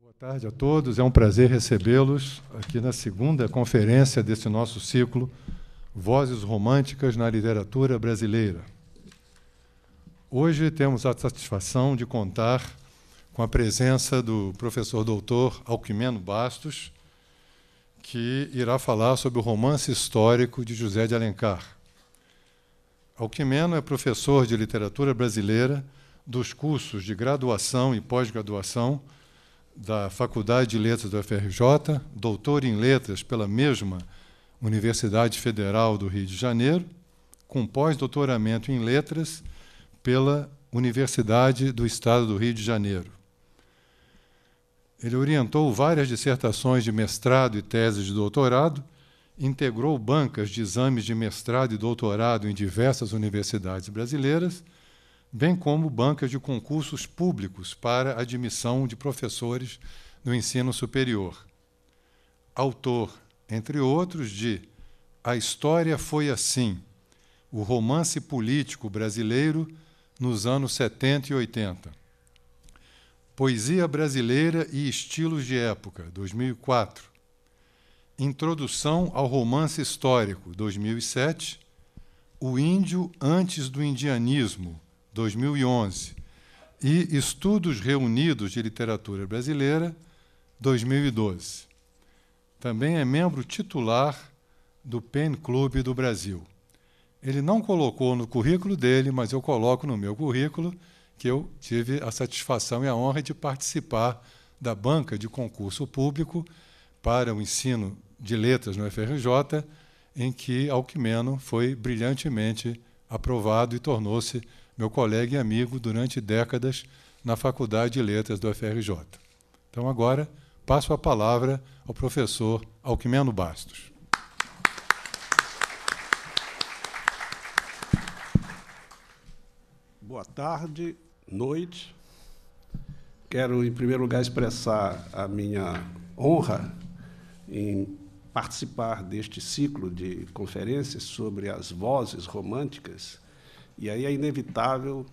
Boa tarde a todos. É um prazer recebê-los aqui na segunda conferência desse nosso ciclo Vozes Românticas na Literatura Brasileira. Hoje temos a satisfação de contar com a presença do professor doutor Alquimeno Bastos, que irá falar sobre o romance histórico de José de Alencar. Alquimeno é professor de literatura brasileira dos cursos de graduação e pós-graduação da Faculdade de Letras do FRJ, doutor em Letras pela mesma Universidade Federal do Rio de Janeiro, com pós-doutoramento em letras pela Universidade do Estado do Rio de Janeiro. Ele orientou várias dissertações de mestrado e teses de doutorado, integrou bancas de exames de mestrado e doutorado em diversas universidades brasileiras, bem como bancas de concursos públicos para admissão de professores no ensino superior. Autor entre outros, de A História Foi Assim, o romance político brasileiro nos anos 70 e 80. Poesia Brasileira e Estilos de Época, 2004. Introdução ao Romance Histórico, 2007. O Índio Antes do Indianismo, 2011. E Estudos Reunidos de Literatura Brasileira, 2012 também é membro titular do PEN Clube do Brasil. Ele não colocou no currículo dele, mas eu coloco no meu currículo que eu tive a satisfação e a honra de participar da banca de concurso público para o ensino de letras no FRJ, em que Alquimeno foi brilhantemente aprovado e tornou-se meu colega e amigo durante décadas na Faculdade de Letras do FRJ. Então, agora, Passo a palavra ao professor Alquimeno Bastos. Boa tarde, noite. Quero, em primeiro lugar, expressar a minha honra em participar deste ciclo de conferências sobre as vozes românticas. E aí é inevitável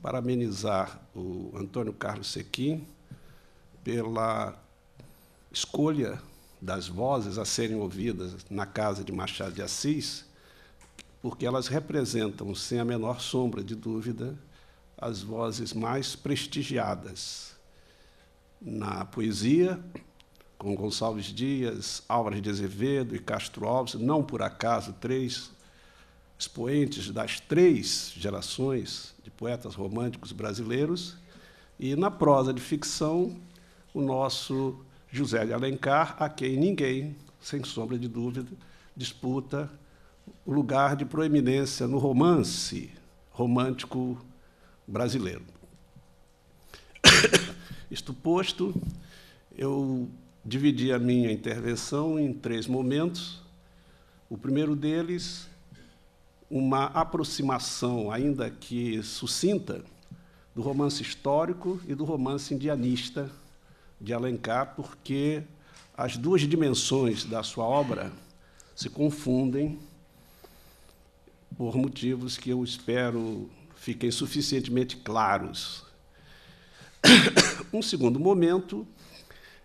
parabenizar o Antônio Carlos Sequim pela escolha das vozes a serem ouvidas na casa de Machado de Assis, porque elas representam, sem a menor sombra de dúvida, as vozes mais prestigiadas na poesia, com Gonçalves Dias, Álvares de Azevedo e Castro Alves, não por acaso três expoentes das três gerações de poetas românticos brasileiros, e na prosa de ficção, o nosso José de Alencar, a quem ninguém, sem sombra de dúvida, disputa o lugar de proeminência no romance romântico brasileiro. Isto posto, eu dividi a minha intervenção em três momentos. O primeiro deles, uma aproximação, ainda que sucinta, do romance histórico e do romance indianista de Alencar, porque as duas dimensões da sua obra se confundem por motivos que eu espero fiquem suficientemente claros. Um segundo momento,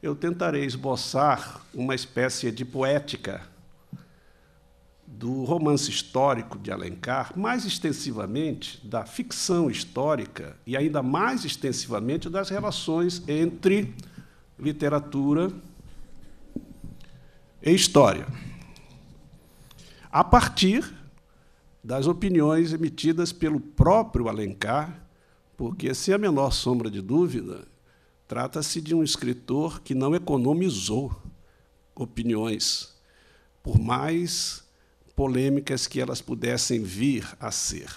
eu tentarei esboçar uma espécie de poética do romance histórico de Alencar, mais extensivamente da ficção histórica e ainda mais extensivamente das relações entre literatura e história, a partir das opiniões emitidas pelo próprio Alencar, porque, sem a menor sombra de dúvida, trata-se de um escritor que não economizou opiniões, por mais polêmicas que elas pudessem vir a ser.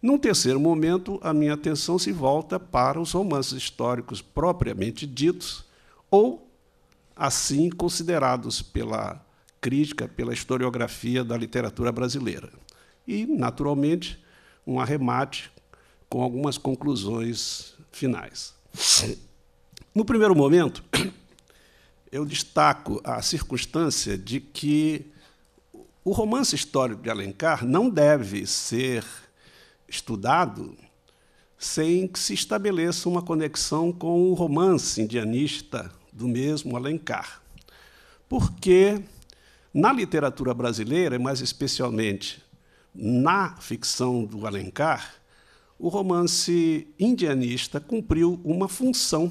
Num terceiro momento, a minha atenção se volta para os romances históricos propriamente ditos, ou assim considerados pela crítica, pela historiografia da literatura brasileira. E, naturalmente, um arremate com algumas conclusões finais. No primeiro momento, eu destaco a circunstância de que o romance histórico de Alencar não deve ser estudado sem que se estabeleça uma conexão com o romance indianista do mesmo Alencar. Porque na literatura brasileira, mais especialmente na ficção do Alencar, o romance indianista cumpriu uma função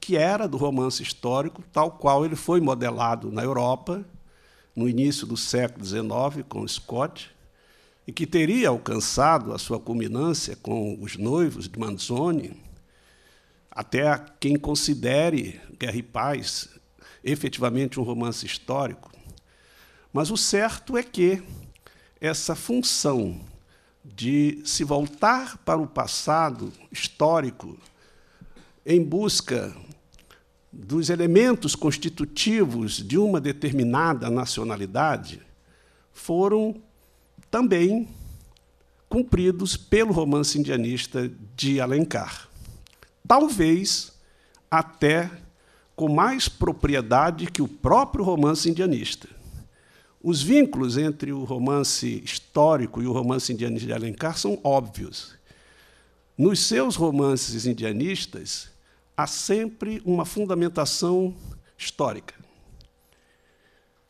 que era do romance histórico, tal qual ele foi modelado na Europa no início do século XIX com Scott, e que teria alcançado a sua culminância com Os Noivos de Manzoni, até a quem considere Guerra e Paz efetivamente um romance histórico. Mas o certo é que essa função de se voltar para o passado histórico em busca dos elementos constitutivos de uma determinada nacionalidade foram também cumpridos pelo romance indianista de Alencar talvez até com mais propriedade que o próprio romance indianista. Os vínculos entre o romance histórico e o romance indianista de Alencar são óbvios. Nos seus romances indianistas, há sempre uma fundamentação histórica.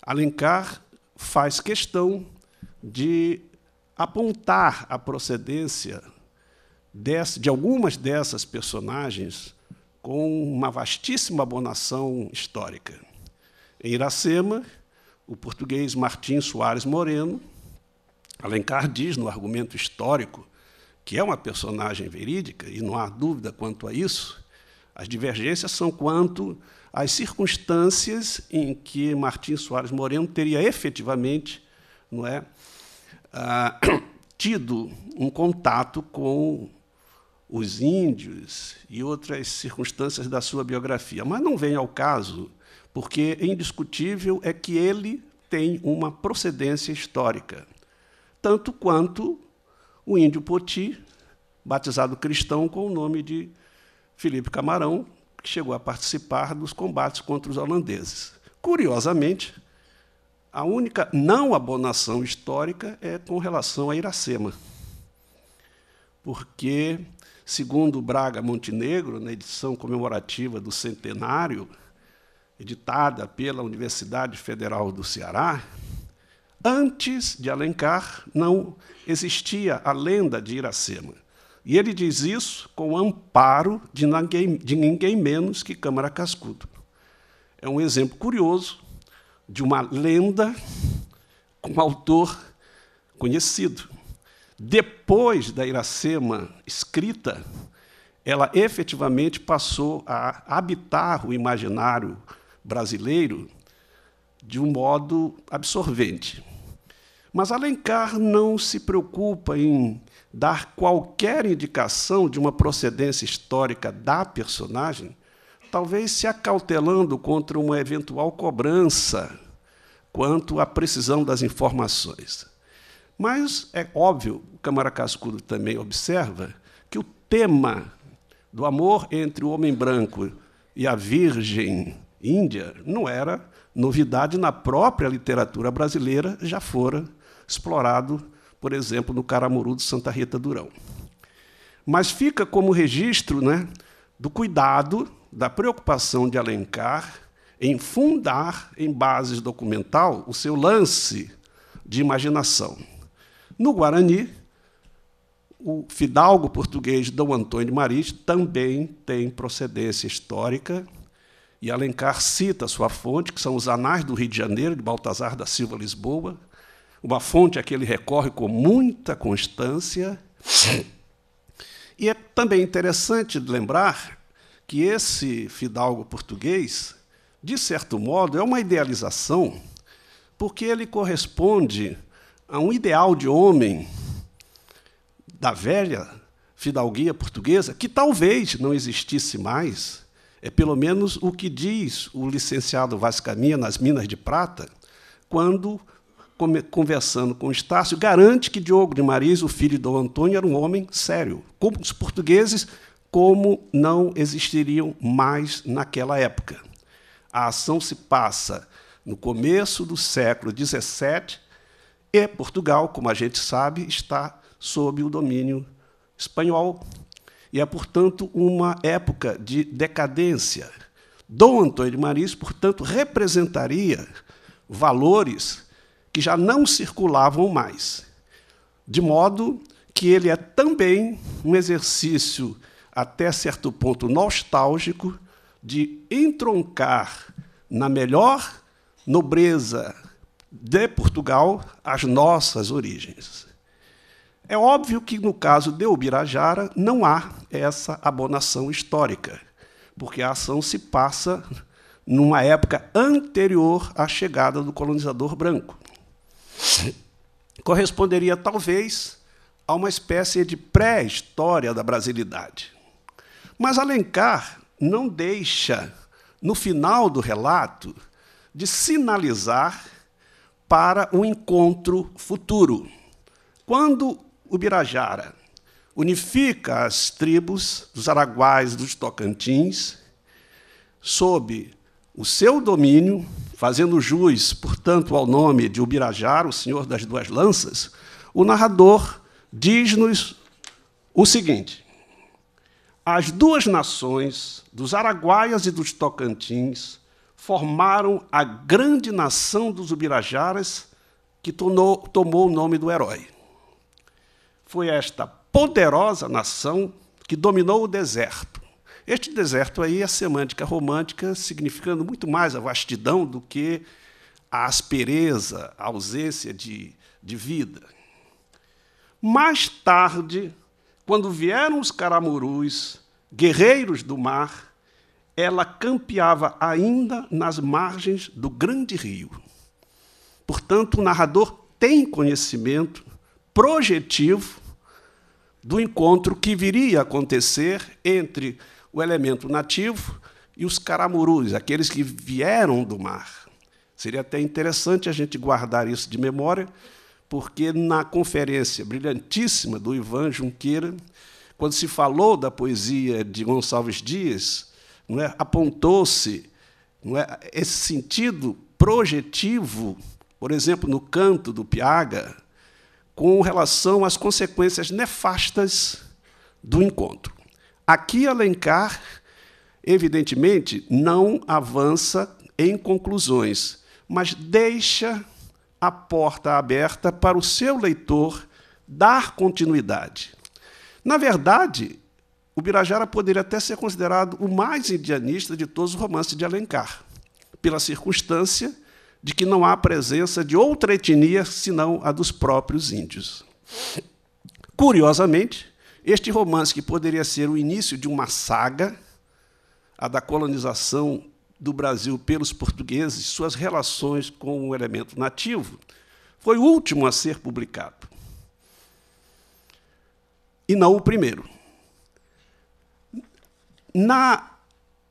Alencar faz questão de apontar a procedência de algumas dessas personagens com uma vastíssima abonação histórica. Em Iracema, o português Martim Soares Moreno, Alencar diz no argumento histórico que é uma personagem verídica, e não há dúvida quanto a isso, as divergências são quanto às circunstâncias em que Martim Soares Moreno teria efetivamente não é, ah, tido um contato com os índios e outras circunstâncias da sua biografia. Mas não vem ao caso, porque indiscutível é que ele tem uma procedência histórica, tanto quanto o índio Poti, batizado cristão com o nome de Felipe Camarão, que chegou a participar dos combates contra os holandeses. Curiosamente, a única não abonação histórica é com relação a Iracema, porque Segundo Braga Montenegro, na edição comemorativa do centenário, editada pela Universidade Federal do Ceará, antes de Alencar não existia a lenda de Iracema. E ele diz isso com amparo de ninguém, de ninguém menos que Câmara Cascudo. É um exemplo curioso de uma lenda com um autor conhecido. Depois da Iracema escrita, ela efetivamente passou a habitar o imaginário brasileiro de um modo absorvente. Mas Alencar não se preocupa em dar qualquer indicação de uma procedência histórica da personagem, talvez se acautelando contra uma eventual cobrança quanto à precisão das informações. Mas é óbvio, o Câmara Cascudo também observa que o tema do amor entre o homem branco e a virgem índia não era novidade na própria literatura brasileira, já fora explorado, por exemplo, no Caramuru de Santa Rita Durão. Mas fica como registro né, do cuidado, da preocupação de Alencar em fundar em bases documental o seu lance de imaginação. No Guarani, o fidalgo português Dom Antônio de Maris também tem procedência histórica, e Alencar cita sua fonte, que são os Anais do Rio de Janeiro, de Baltazar da Silva Lisboa, uma fonte a que ele recorre com muita constância. E é também interessante lembrar que esse fidalgo português, de certo modo, é uma idealização, porque ele corresponde a um ideal de homem da velha fidalguia portuguesa, que talvez não existisse mais, é pelo menos o que diz o licenciado Vaz Caminha nas Minas de Prata, quando, conversando com Estácio, garante que Diogo de Maris, o filho do Antônio, era um homem sério. Como os portugueses, como não existiriam mais naquela época. A ação se passa no começo do século XVII, e Portugal, como a gente sabe, está sob o domínio espanhol e é, portanto, uma época de decadência. Dom Antônio de Maris, portanto, representaria valores que já não circulavam mais, de modo que ele é também um exercício, até certo ponto, nostálgico de entroncar na melhor nobreza de Portugal às nossas origens. É óbvio que, no caso de Ubirajara, não há essa abonação histórica, porque a ação se passa numa época anterior à chegada do colonizador branco. Corresponderia, talvez, a uma espécie de pré-história da brasilidade. Mas Alencar não deixa, no final do relato, de sinalizar para o encontro futuro. Quando o Birajara unifica as tribos dos Araguais dos Tocantins sob o seu domínio, fazendo jus, portanto, ao nome de Ubirajara, o senhor das duas lanças, o narrador diz-nos o seguinte: As duas nações, dos Araguaias e dos Tocantins, formaram a grande nação dos Ubirajaras, que tornou, tomou o nome do herói. Foi esta poderosa nação que dominou o deserto. Este deserto aí é semântica romântica, significando muito mais a vastidão do que a aspereza, a ausência de, de vida. Mais tarde, quando vieram os caramurus, guerreiros do mar, ela campeava ainda nas margens do grande rio. Portanto, o narrador tem conhecimento projetivo do encontro que viria a acontecer entre o elemento nativo e os caramurus, aqueles que vieram do mar. Seria até interessante a gente guardar isso de memória, porque na conferência brilhantíssima do Ivan Junqueira, quando se falou da poesia de Gonçalves Dias, é? apontou-se é? esse sentido projetivo, por exemplo, no canto do Piaga, com relação às consequências nefastas do encontro. Aqui, Alencar, evidentemente, não avança em conclusões, mas deixa a porta aberta para o seu leitor dar continuidade. Na verdade, o Birajara poderia até ser considerado o mais indianista de todos os romances de Alencar, pela circunstância de que não há presença de outra etnia senão a dos próprios índios. Curiosamente, este romance, que poderia ser o início de uma saga, a da colonização do Brasil pelos portugueses, suas relações com o elemento nativo, foi o último a ser publicado. E não o primeiro. Na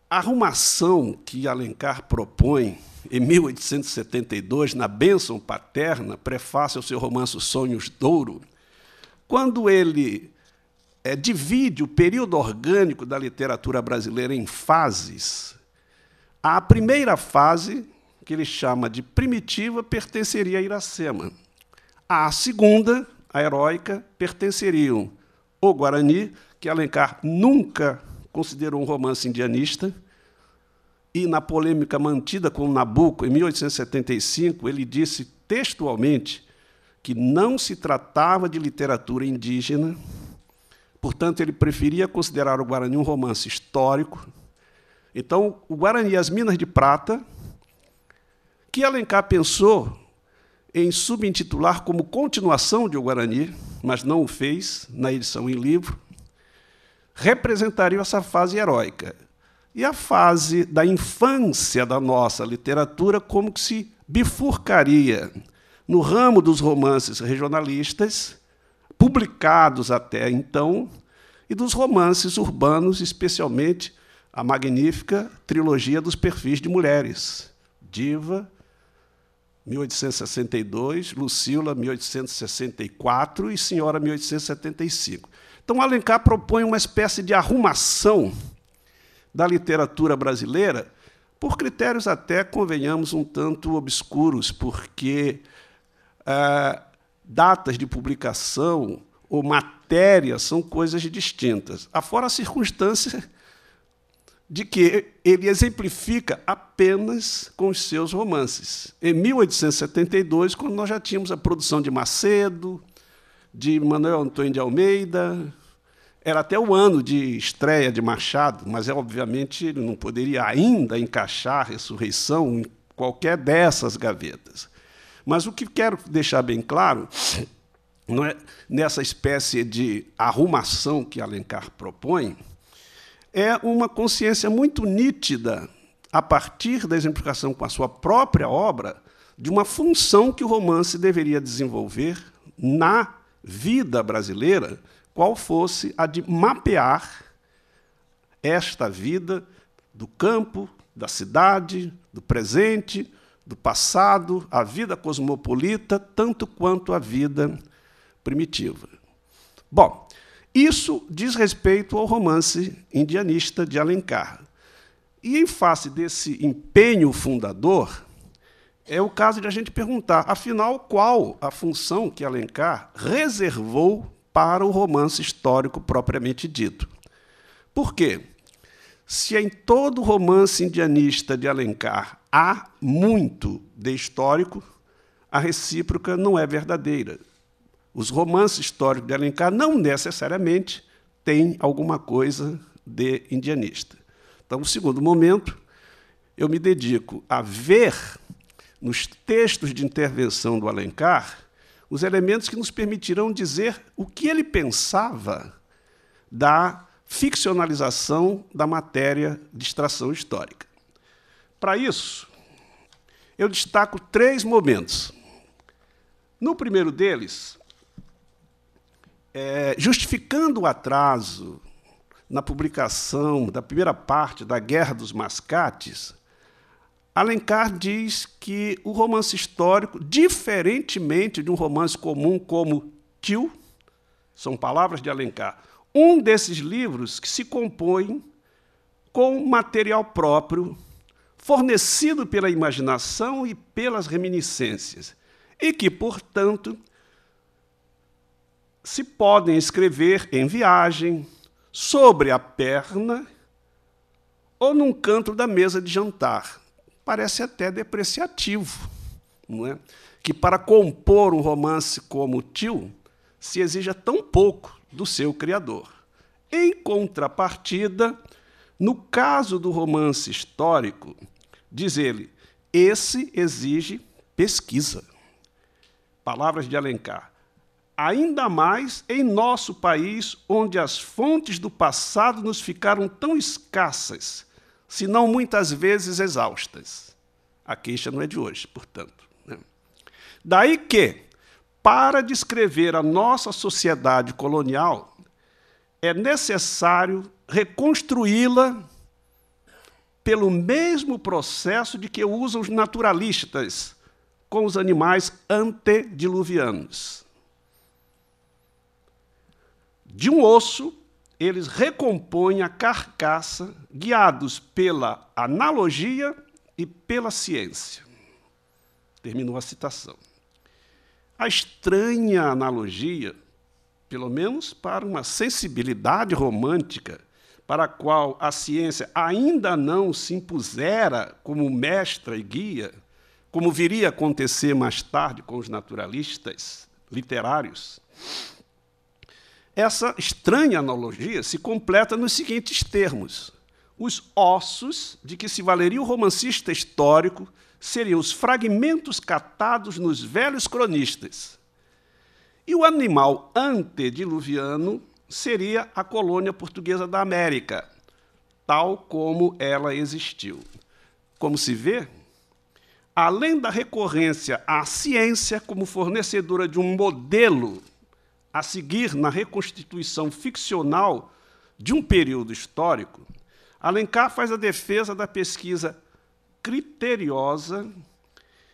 arrumação que Alencar propõe em 1872, na Bênção Paterna, prefácio ao seu romance Sonhos Douro, quando ele é, divide o período orgânico da literatura brasileira em fases, a primeira fase, que ele chama de primitiva, pertenceria a Iracema. A segunda, a heróica, pertenceriam o Guarani, que Alencar nunca considerou um romance indianista, e na polêmica mantida com Nabucco, em 1875, ele disse textualmente que não se tratava de literatura indígena, portanto, ele preferia considerar o Guarani um romance histórico. Então, o Guarani e as Minas de Prata, que Alencar pensou em subintitular como continuação de O Guarani, mas não o fez na edição em livro, representariam essa fase heróica. E a fase da infância da nossa literatura como que se bifurcaria no ramo dos romances regionalistas, publicados até então, e dos romances urbanos, especialmente a magnífica trilogia dos perfis de mulheres, Diva, 1862, Lucila, 1864 e Senhora, 1875. Então, Alencar propõe uma espécie de arrumação da literatura brasileira, por critérios até, convenhamos, um tanto obscuros, porque ah, datas de publicação ou matéria são coisas distintas. Afora a circunstância de que ele exemplifica apenas com os seus romances. Em 1872, quando nós já tínhamos a produção de Macedo, de Manuel Antônio de Almeida. Era até o ano de estreia de Machado, mas é, obviamente ele não poderia ainda encaixar Ressurreição em qualquer dessas gavetas. Mas o que quero deixar bem claro não é nessa espécie de arrumação que Alencar propõe é uma consciência muito nítida a partir da exemplificação com a sua própria obra de uma função que o romance deveria desenvolver na vida brasileira qual fosse a de mapear esta vida do campo, da cidade, do presente, do passado, a vida cosmopolita, tanto quanto a vida primitiva. Bom, isso diz respeito ao romance indianista de Alencar. E em face desse empenho fundador, é o caso de a gente perguntar, afinal, qual a função que Alencar reservou para o romance histórico propriamente dito. Por quê? Se em todo romance indianista de Alencar há muito de histórico, a recíproca não é verdadeira. Os romances históricos de Alencar não necessariamente têm alguma coisa de indianista. Então, no segundo momento, eu me dedico a ver nos textos de intervenção do Alencar os elementos que nos permitirão dizer o que ele pensava da ficcionalização da matéria de extração histórica. Para isso, eu destaco três momentos. No primeiro deles, é, justificando o atraso na publicação da primeira parte da Guerra dos Mascates, Alencar diz que o romance histórico, diferentemente de um romance comum como Tio, são palavras de Alencar, um desses livros que se compõem com material próprio, fornecido pela imaginação e pelas reminiscências, e que, portanto, se podem escrever em viagem, sobre a perna ou num canto da mesa de jantar parece até depreciativo, não é? que para compor um romance como Tio, se exija tão pouco do seu criador. Em contrapartida, no caso do romance histórico, diz ele, esse exige pesquisa. Palavras de Alencar. Ainda mais em nosso país, onde as fontes do passado nos ficaram tão escassas se não muitas vezes exaustas. A queixa não é de hoje, portanto. Né? Daí que, para descrever a nossa sociedade colonial, é necessário reconstruí-la pelo mesmo processo de que usam os naturalistas com os animais antediluvianos. De um osso eles recompõem a carcaça guiados pela analogia e pela ciência. Terminou a citação. A estranha analogia, pelo menos para uma sensibilidade romântica, para a qual a ciência ainda não se impusera como mestra e guia, como viria a acontecer mais tarde com os naturalistas literários, essa estranha analogia se completa nos seguintes termos: os ossos de que se valeria o romancista histórico seriam os fragmentos catados nos velhos cronistas. E o animal antediluviano seria a colônia portuguesa da América, tal como ela existiu. Como se vê, além da recorrência à ciência como fornecedora de um modelo a seguir na reconstituição ficcional de um período histórico, Alencar faz a defesa da pesquisa criteriosa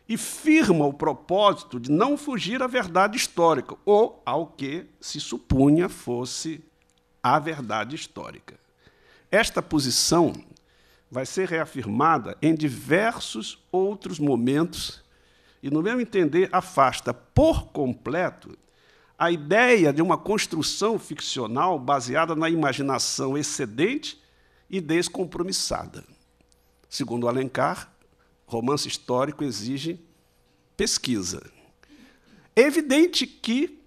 e firma o propósito de não fugir à verdade histórica, ou ao que se supunha fosse a verdade histórica. Esta posição vai ser reafirmada em diversos outros momentos e, no meu entender, afasta por completo a ideia de uma construção ficcional baseada na imaginação excedente e descompromissada. Segundo Alencar, romance histórico exige pesquisa. É evidente que,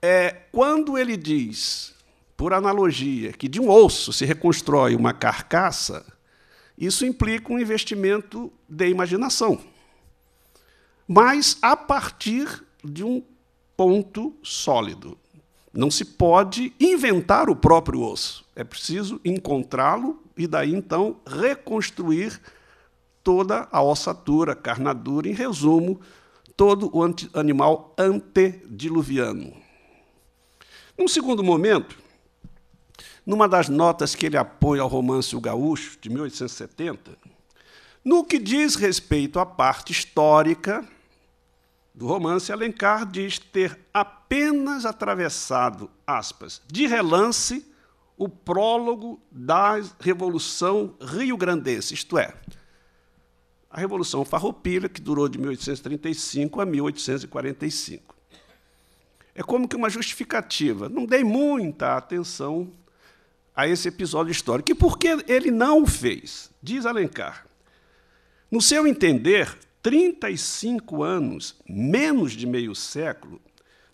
é, quando ele diz, por analogia, que de um osso se reconstrói uma carcaça, isso implica um investimento de imaginação. Mas a partir de um ponto sólido. Não se pode inventar o próprio osso. É preciso encontrá-lo e daí então reconstruir toda a ossatura, carnadura, em resumo, todo o animal antediluviano. Num segundo momento, numa das notas que ele apoia ao romance O Gaúcho, de 1870, no que diz respeito à parte histórica, do romance, Alencar diz ter apenas atravessado, aspas, de relance, o prólogo da Revolução Rio-Grandense, isto é, a Revolução Farroupilha, que durou de 1835 a 1845. É como que uma justificativa. Não dei muita atenção a esse episódio histórico. E por que ele não o fez? Diz Alencar. No seu entender, 35 anos, menos de meio século,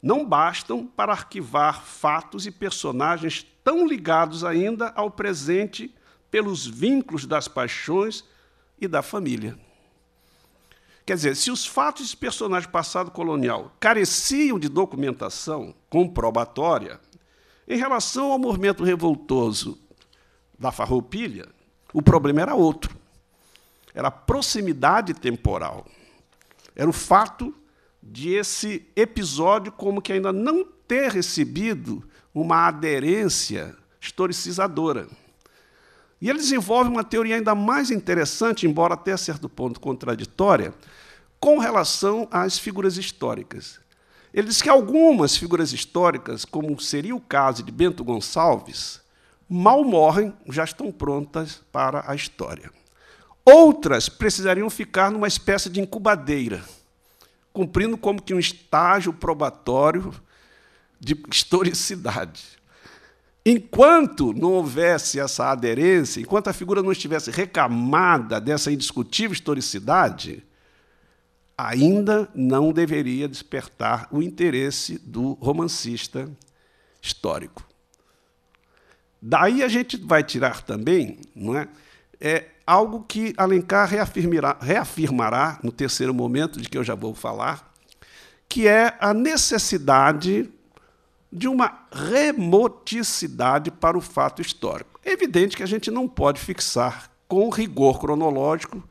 não bastam para arquivar fatos e personagens tão ligados ainda ao presente pelos vínculos das paixões e da família. Quer dizer, se os fatos e personagens passado colonial careciam de documentação comprobatória em relação ao movimento revoltoso da farroupilha, o problema era outro era a proximidade temporal. Era o fato de esse episódio como que ainda não ter recebido uma aderência historicizadora. E ele desenvolve uma teoria ainda mais interessante, embora até certo ponto contraditória, com relação às figuras históricas. Ele diz que algumas figuras históricas, como seria o caso de Bento Gonçalves, mal morrem, já estão prontas para a história. Outras precisariam ficar numa espécie de incubadeira, cumprindo como que um estágio probatório de historicidade. Enquanto não houvesse essa aderência, enquanto a figura não estivesse recamada dessa indiscutível historicidade, ainda não deveria despertar o interesse do romancista histórico. Daí a gente vai tirar também não é, é algo que Alencar reafirmará, reafirmará no terceiro momento, de que eu já vou falar, que é a necessidade de uma remoticidade para o fato histórico. É evidente que a gente não pode fixar com rigor cronológico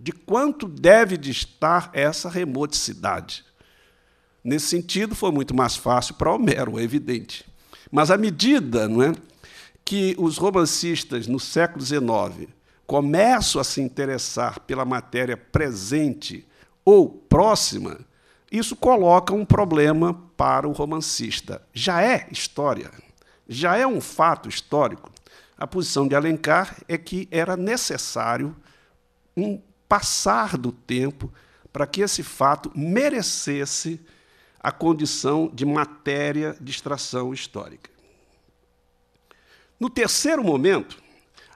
de quanto deve de estar essa remoticidade. Nesse sentido, foi muito mais fácil para Homero, é evidente. Mas à medida não é, que os romancistas, no século XIX, começo a se interessar pela matéria presente ou próxima, isso coloca um problema para o romancista. Já é história, já é um fato histórico. A posição de Alencar é que era necessário um passar do tempo para que esse fato merecesse a condição de matéria de extração histórica. No terceiro momento,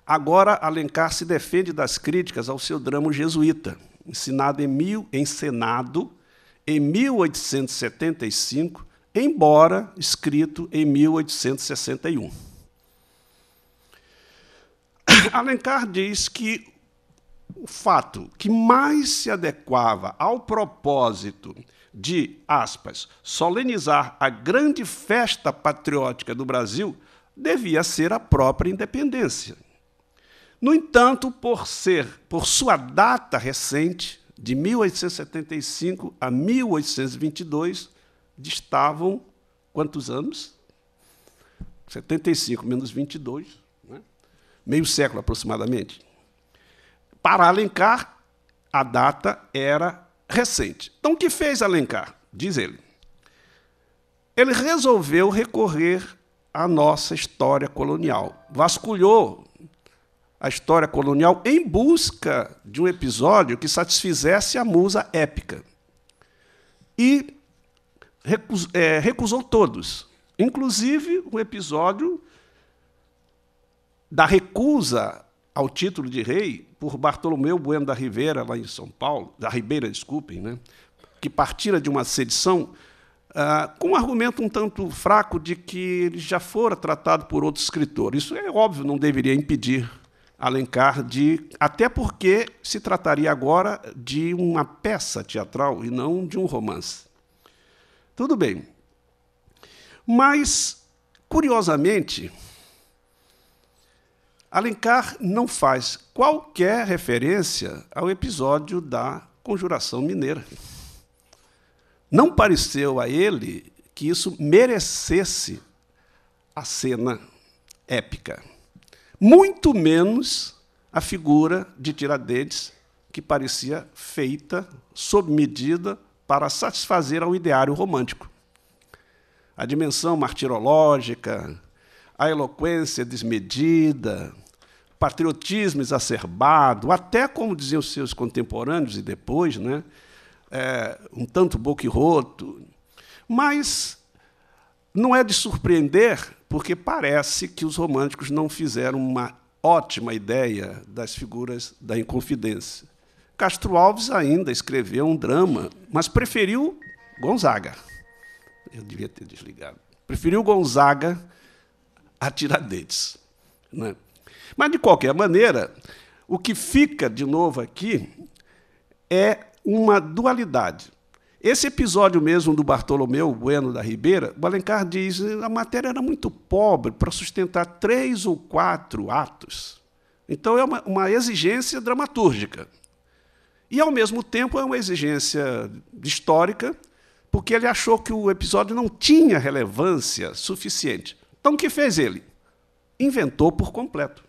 Agora, Alencar se defende das críticas ao seu drama jesuíta, ensinado em mil, encenado em 1875, embora escrito em 1861. Alencar diz que o fato que mais se adequava ao propósito de, aspas, solenizar a grande festa patriótica do Brasil devia ser a própria independência. No entanto, por ser, por sua data recente, de 1875 a 1822, distavam quantos anos? 75 menos 22, né? meio século aproximadamente. Para Alencar, a data era recente. Então, o que fez Alencar? Diz ele. Ele resolveu recorrer à nossa história colonial. Vasculhou a história colonial em busca de um episódio que satisfizesse a musa épica. E recusou, é, recusou todos, inclusive o episódio da recusa ao título de rei por Bartolomeu Bueno da Ribeira, lá em São Paulo, da Ribeira, desculpem, né, que partira de uma sedição Uh, com um argumento um tanto fraco de que ele já fora tratado por outro escritor. Isso é óbvio, não deveria impedir Alencar de. Até porque se trataria agora de uma peça teatral e não de um romance. Tudo bem. Mas, curiosamente, Alencar não faz qualquer referência ao episódio da Conjuração Mineira. Não pareceu a ele que isso merecesse a cena épica muito menos a figura de Tiradentes, que parecia feita sob medida para satisfazer ao ideário romântico. A dimensão martirológica, a eloquência desmedida, patriotismo exacerbado, até como diziam seus contemporâneos e depois, né, é, um tanto boquiroto. Mas não é de surpreender porque parece que os românticos não fizeram uma ótima ideia das figuras da Inconfidência. Castro Alves ainda escreveu um drama, mas preferiu Gonzaga. Eu devia ter desligado. Preferiu Gonzaga a Tiradentes. Né? Mas, de qualquer maneira, o que fica de novo aqui é uma dualidade. Esse episódio mesmo do Bartolomeu Bueno da Ribeira, o Alencar diz a matéria era muito pobre para sustentar três ou quatro atos. Então é uma, uma exigência dramatúrgica. E, ao mesmo tempo, é uma exigência histórica, porque ele achou que o episódio não tinha relevância suficiente. Então, o que fez ele? Inventou por completo.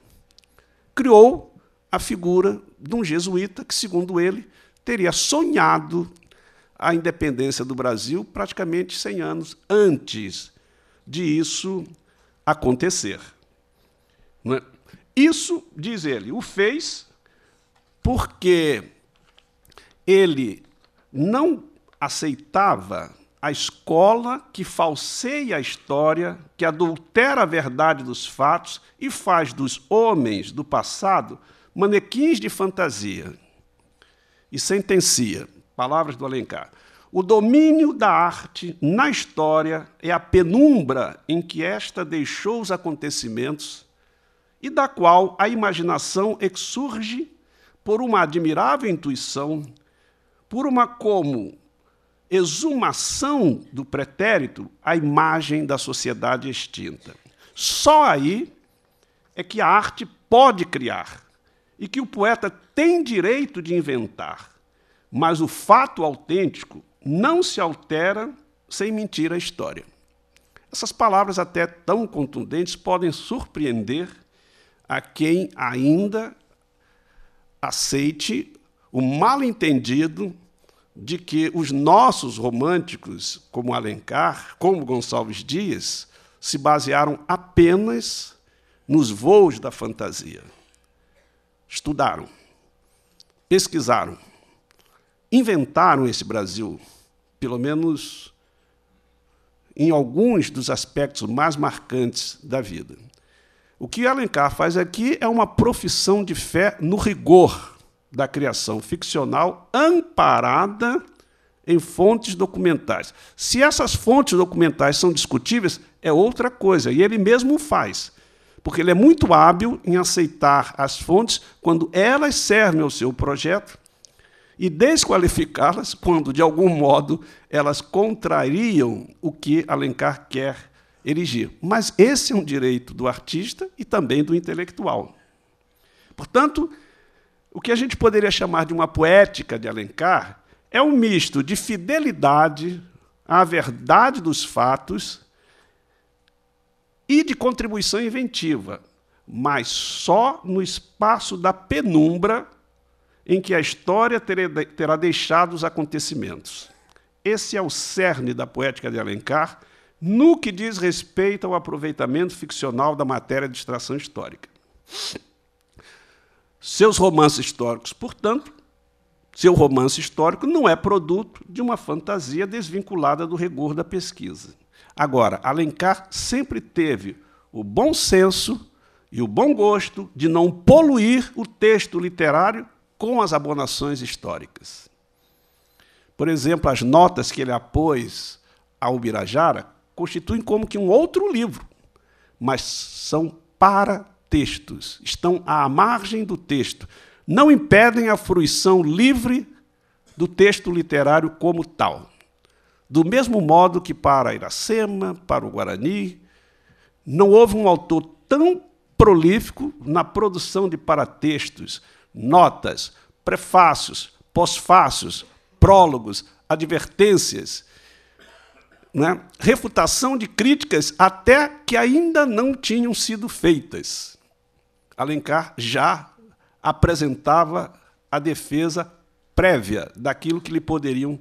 Criou a figura de um jesuíta que, segundo ele, teria sonhado a independência do Brasil praticamente 100 anos antes de isso acontecer. É? Isso, diz ele, o fez porque ele não aceitava a escola que falseia a história, que adultera a verdade dos fatos e faz dos homens do passado manequins de fantasia. E sentencia: Palavras do Alencar. O domínio da arte na história é a penumbra em que esta deixou os acontecimentos e da qual a imaginação é exurge por uma admirável intuição, por uma como exumação do pretérito a imagem da sociedade extinta. Só aí é que a arte pode criar e que o poeta tem direito de inventar. Mas o fato autêntico não se altera sem mentir a história. Essas palavras, até tão contundentes, podem surpreender a quem ainda aceite o mal-entendido de que os nossos românticos, como Alencar, como Gonçalves Dias, se basearam apenas nos voos da fantasia. Estudaram, pesquisaram, inventaram esse Brasil, pelo menos em alguns dos aspectos mais marcantes da vida. O que Alencar faz aqui é uma profissão de fé no rigor da criação ficcional amparada em fontes documentais. Se essas fontes documentais são discutíveis, é outra coisa, e ele mesmo faz, porque ele é muito hábil em aceitar as fontes quando elas servem ao seu projeto e desqualificá-las quando, de algum modo, elas contrariam o que Alencar quer erigir. Mas esse é um direito do artista e também do intelectual. Portanto, o que a gente poderia chamar de uma poética de Alencar é um misto de fidelidade à verdade dos fatos e de contribuição inventiva, mas só no espaço da penumbra em que a história terá deixado os acontecimentos. Esse é o cerne da poética de Alencar no que diz respeito ao aproveitamento ficcional da matéria de extração histórica. Seus romances históricos, portanto, seu romance histórico não é produto de uma fantasia desvinculada do rigor da pesquisa. Agora, Alencar sempre teve o bom senso e o bom gosto de não poluir o texto literário com as abonações históricas. Por exemplo, as notas que ele apôs ao Birajara constituem como que um outro livro, mas são para textos, estão à margem do texto, não impedem a fruição livre do texto literário como tal. Do mesmo modo que para Iracema, para o Guarani, não houve um autor tão prolífico na produção de paratextos, notas, prefácios, pós-fácios, prólogos, advertências, né? refutação de críticas até que ainda não tinham sido feitas. Alencar já apresentava a defesa prévia daquilo que lhe poderiam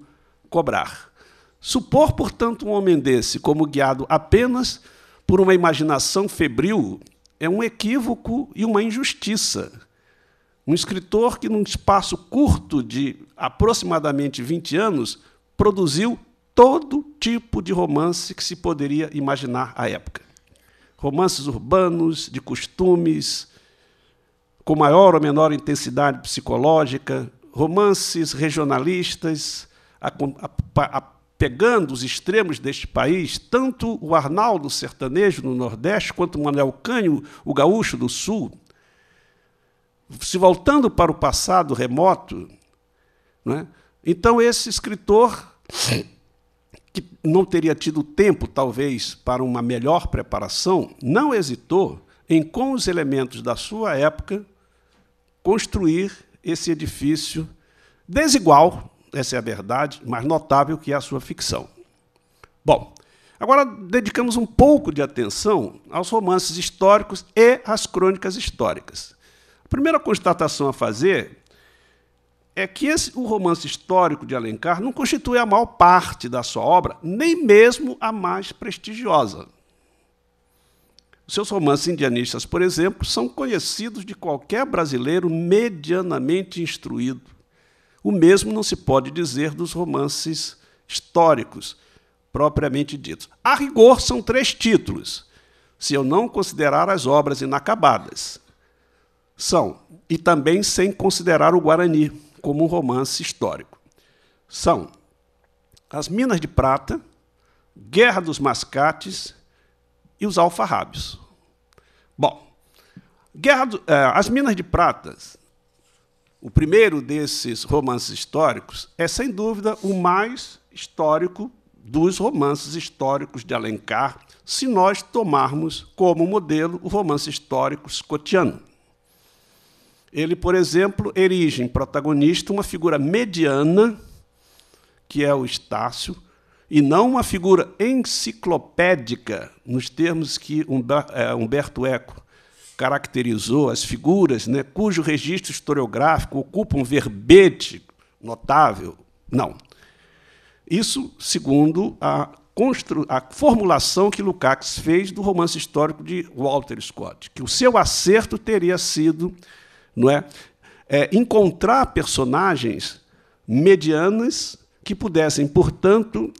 cobrar. Supor, portanto, um homem desse como guiado apenas por uma imaginação febril é um equívoco e uma injustiça um escritor que, num espaço curto de aproximadamente 20 anos, produziu todo tipo de romance que se poderia imaginar à época. Romances urbanos, de costumes, com maior ou menor intensidade psicológica, romances regionalistas, pegando os extremos deste país, tanto o Arnaldo sertanejo no Nordeste quanto o Manuel Cânio, o gaúcho do Sul, se voltando para o passado remoto, né? então esse escritor, que não teria tido tempo, talvez, para uma melhor preparação, não hesitou em, com os elementos da sua época, construir esse edifício desigual, essa é a verdade, mas notável que é a sua ficção. Bom, agora dedicamos um pouco de atenção aos romances históricos e às crônicas históricas primeira constatação a fazer é que esse, o romance histórico de Alencar não constitui a maior parte da sua obra, nem mesmo a mais prestigiosa. seus romances indianistas, por exemplo, são conhecidos de qualquer brasileiro medianamente instruído. O mesmo não se pode dizer dos romances históricos, propriamente ditos. A rigor, são três títulos, se eu não considerar as obras inacabadas. São, e também sem considerar o Guarani como um romance histórico. São as Minas de Prata, Guerra dos Mascates e os Alfarrábios. Bom, Guerra do, eh, as Minas de Prata, o primeiro desses romances históricos, é sem dúvida o mais histórico dos romances históricos de Alencar, se nós tomarmos como modelo o romance histórico escotiano. Ele, por exemplo, erige em protagonista uma figura mediana, que é o Estácio, e não uma figura enciclopédica, nos termos que é, Humberto Eco caracterizou as figuras, né, cujo registro historiográfico ocupa um verbete notável. Não. Isso segundo a, a formulação que Lukács fez do romance histórico de Walter Scott, que o seu acerto teria sido não é? é encontrar personagens medianas que pudessem, portanto,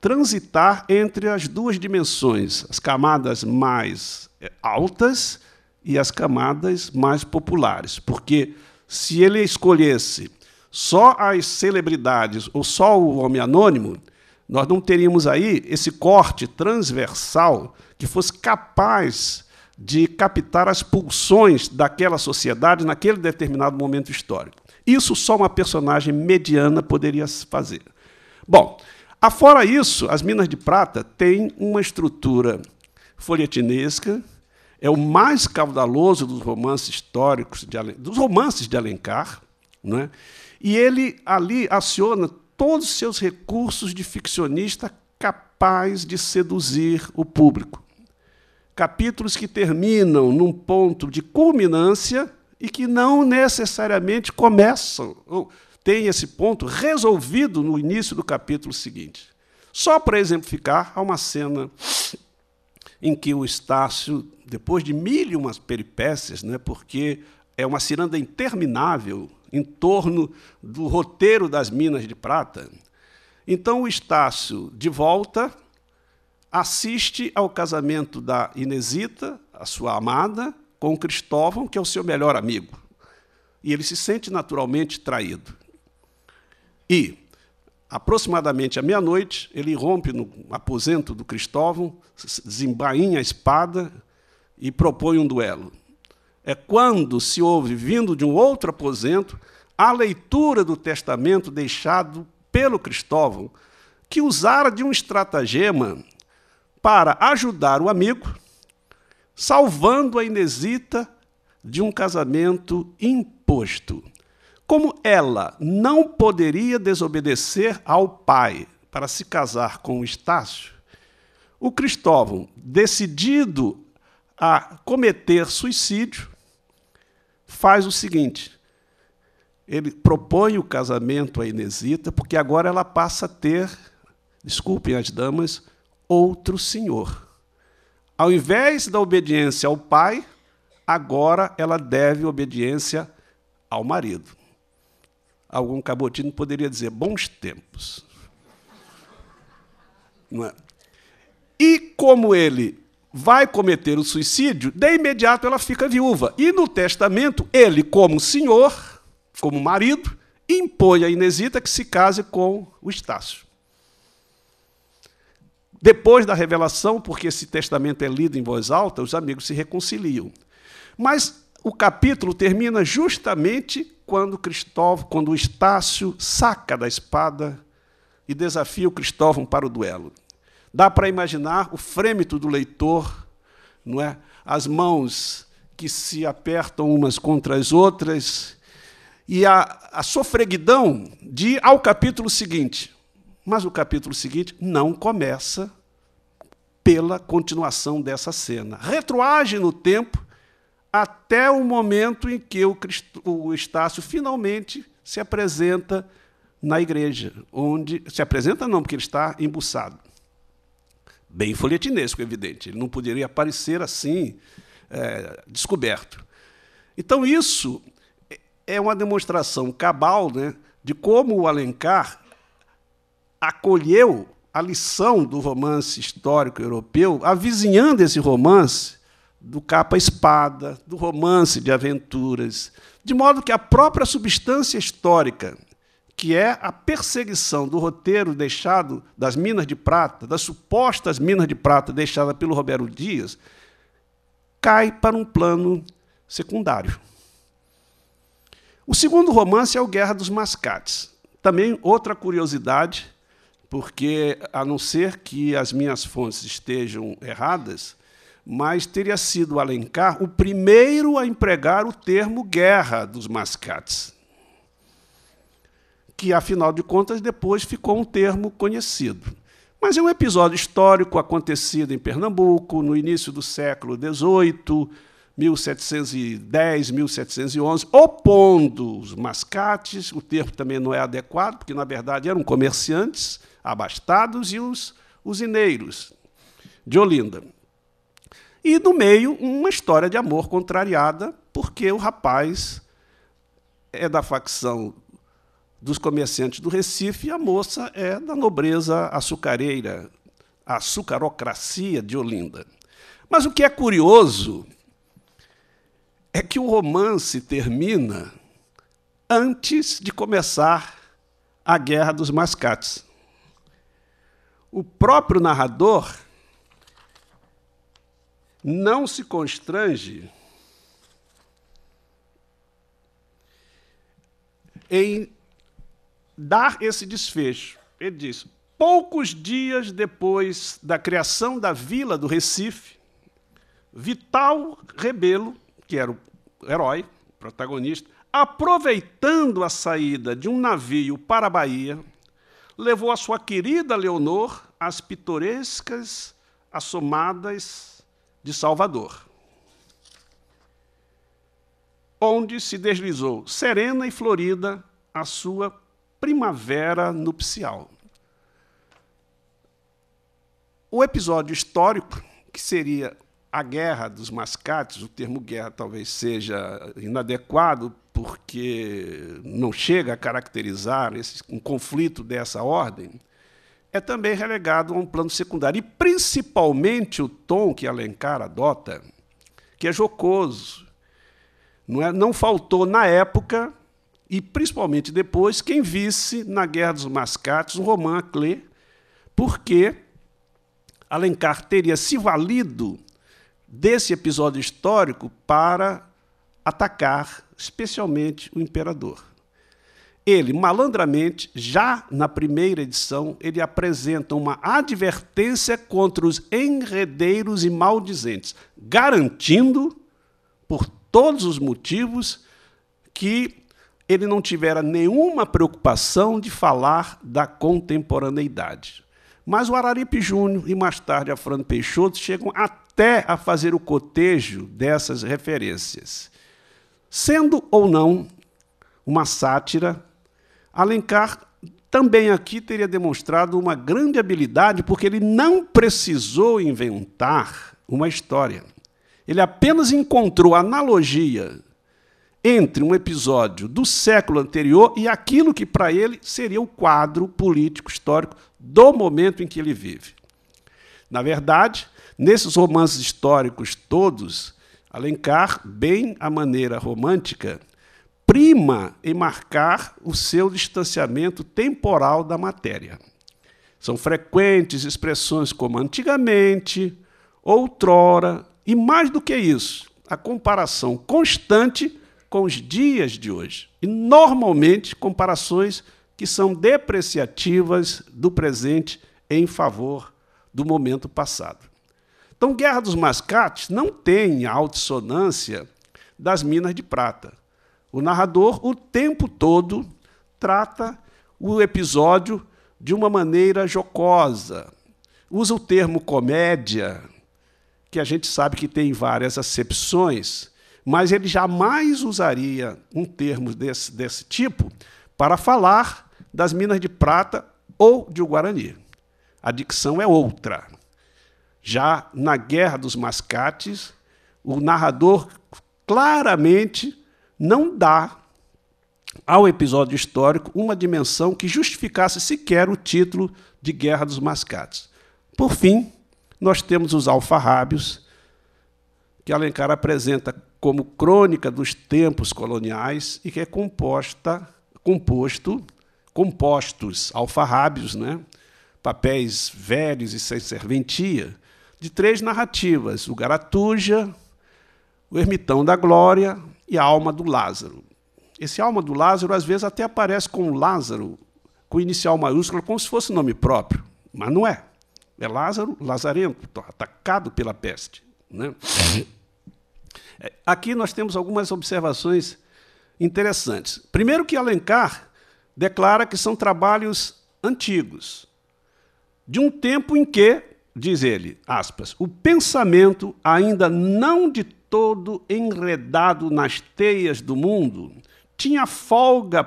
transitar entre as duas dimensões, as camadas mais é, altas e as camadas mais populares, porque se ele escolhesse só as celebridades ou só o homem anônimo, nós não teríamos aí esse corte transversal que fosse capaz de captar as pulsões daquela sociedade naquele determinado momento histórico. Isso só uma personagem mediana poderia fazer. Bom, afora isso, as Minas de Prata têm uma estrutura folhetinesca, é o mais caudaloso dos romances históricos, de, dos romances de Alencar, né? e ele ali aciona todos os seus recursos de ficcionista capaz de seduzir o público capítulos que terminam num ponto de culminância e que não necessariamente começam ou têm esse ponto resolvido no início do capítulo seguinte. Só para exemplificar, há uma cena em que o Estácio, depois de mil e umas peripécias, né, porque é uma ciranda interminável em torno do roteiro das minas de prata, então o Estácio, de volta, assiste ao casamento da Inesita, a sua amada, com Cristóvão, que é o seu melhor amigo. E ele se sente naturalmente traído. E, aproximadamente à meia-noite, ele rompe no aposento do Cristóvão, desembainha a espada e propõe um duelo. É quando se ouve, vindo de um outro aposento, a leitura do testamento deixado pelo Cristóvão, que usara de um estratagema para ajudar o amigo, salvando a Inesita de um casamento imposto. Como ela não poderia desobedecer ao pai para se casar com o Estácio, o Cristóvão, decidido a cometer suicídio, faz o seguinte: ele propõe o casamento a Inesita, porque agora ela passa a ter, desculpem as damas, outro senhor. Ao invés da obediência ao pai, agora ela deve obediência ao marido. Algum cabotino poderia dizer bons tempos. É? E como ele vai cometer o suicídio, de imediato ela fica viúva. E no testamento, ele, como senhor, como marido, impõe a Inesita que se case com o Estácio. Depois da revelação, porque esse testamento é lido em voz alta, os amigos se reconciliam. Mas o capítulo termina justamente quando Cristóvão, quando Estácio saca da espada e desafia o Cristóvão para o duelo. Dá para imaginar o frêmito do leitor, não é? As mãos que se apertam umas contra as outras e a, a sofreguidão de ir ao capítulo seguinte. Mas o capítulo seguinte não começa pela continuação dessa cena. Retroage no tempo até o momento em que o, o Estácio finalmente se apresenta na igreja, onde se apresenta não, porque ele está embuçado. Bem folhetinesco, evidente. Ele não poderia aparecer assim, é, descoberto. Então, isso é uma demonstração cabal né, de como o Alencar acolheu a lição do romance histórico europeu, avizinhando esse romance do capa-espada, do romance de aventuras, de modo que a própria substância histórica, que é a perseguição do roteiro deixado das minas de prata, das supostas minas de prata deixada pelo Roberto Dias, cai para um plano secundário. O segundo romance é o Guerra dos Mascates. Também outra curiosidade porque, a não ser que as minhas fontes estejam erradas, mas teria sido Alencar o primeiro a empregar o termo guerra dos mascates, que, afinal de contas, depois ficou um termo conhecido. Mas é um episódio histórico acontecido em Pernambuco, no início do século XVIII, 1710, 1711, opondo os mascates, o termo também não é adequado, porque, na verdade, eram comerciantes, abastados e os usineiros de Olinda. E no meio, uma história de amor contrariada, porque o rapaz é da facção dos comerciantes do Recife e a moça é da nobreza açucareira, a açucarocracia de Olinda. Mas o que é curioso é que o romance termina antes de começar a Guerra dos Mascates o próprio narrador não se constrange em dar esse desfecho. Ele diz: poucos dias depois da criação da vila do Recife, Vital Rebelo, que era o herói, protagonista, aproveitando a saída de um navio para a Bahia, levou a sua querida Leonor às pitorescas assomadas de Salvador, onde se deslizou serena e florida a sua primavera nupcial. O episódio histórico, que seria a Guerra dos Mascates, o termo guerra talvez seja inadequado porque não chega a caracterizar esse, um conflito dessa ordem, é também relegado a um plano secundário. E principalmente o tom que Alencar adota, que é jocoso. Não, é, não faltou na época, e principalmente depois, quem visse na Guerra dos Mascates o Romain Clé, porque Alencar teria se valido desse episódio histórico para atacar especialmente o imperador. Ele, malandramente, já na primeira edição, ele apresenta uma advertência contra os enredeiros e maldizentes, garantindo, por todos os motivos, que ele não tivera nenhuma preocupação de falar da contemporaneidade. Mas o Araripe Júnior e mais tarde a Fran Peixoto chegam até a fazer o cotejo dessas referências. Sendo ou não uma sátira, Alencar também aqui teria demonstrado uma grande habilidade, porque ele não precisou inventar uma história. Ele apenas encontrou analogia entre um episódio do século anterior e aquilo que para ele seria o quadro político histórico do momento em que ele vive. Na verdade, nesses romances históricos todos, Alencar, bem à maneira romântica, prima em marcar o seu distanciamento temporal da matéria. São frequentes expressões como antigamente, outrora e mais do que isso, a comparação constante com os dias de hoje. E normalmente comparações que são depreciativas do presente em favor do momento passado. Então, Guerra dos Mascates não tem a altissonância das Minas de Prata. O narrador, o tempo todo, trata o episódio de uma maneira jocosa. Usa o termo comédia, que a gente sabe que tem várias acepções, mas ele jamais usaria um termo desse, desse tipo para falar das Minas de Prata ou de Guarani. A dicção é outra. Já na Guerra dos Mascates, o narrador claramente não dá ao episódio histórico uma dimensão que justificasse sequer o título de Guerra dos Mascates. Por fim, nós temos os alfarrábios, que Alencar apresenta como crônica dos tempos coloniais e que é composta, composto, compostos alfarrábios, né? papéis velhos e sem serventia, de três narrativas: o Garatuja, o Ermitão da Glória e a Alma do Lázaro. Esse Alma do Lázaro, às vezes, até aparece com Lázaro, com inicial maiúscula, como se fosse nome próprio, mas não é. É Lázaro, Lazarento, então, atacado pela peste. Né? Aqui nós temos algumas observações interessantes. Primeiro, que Alencar declara que são trabalhos antigos, de um tempo em que diz ele, aspas, o pensamento ainda não de todo enredado nas teias do mundo, tinha folga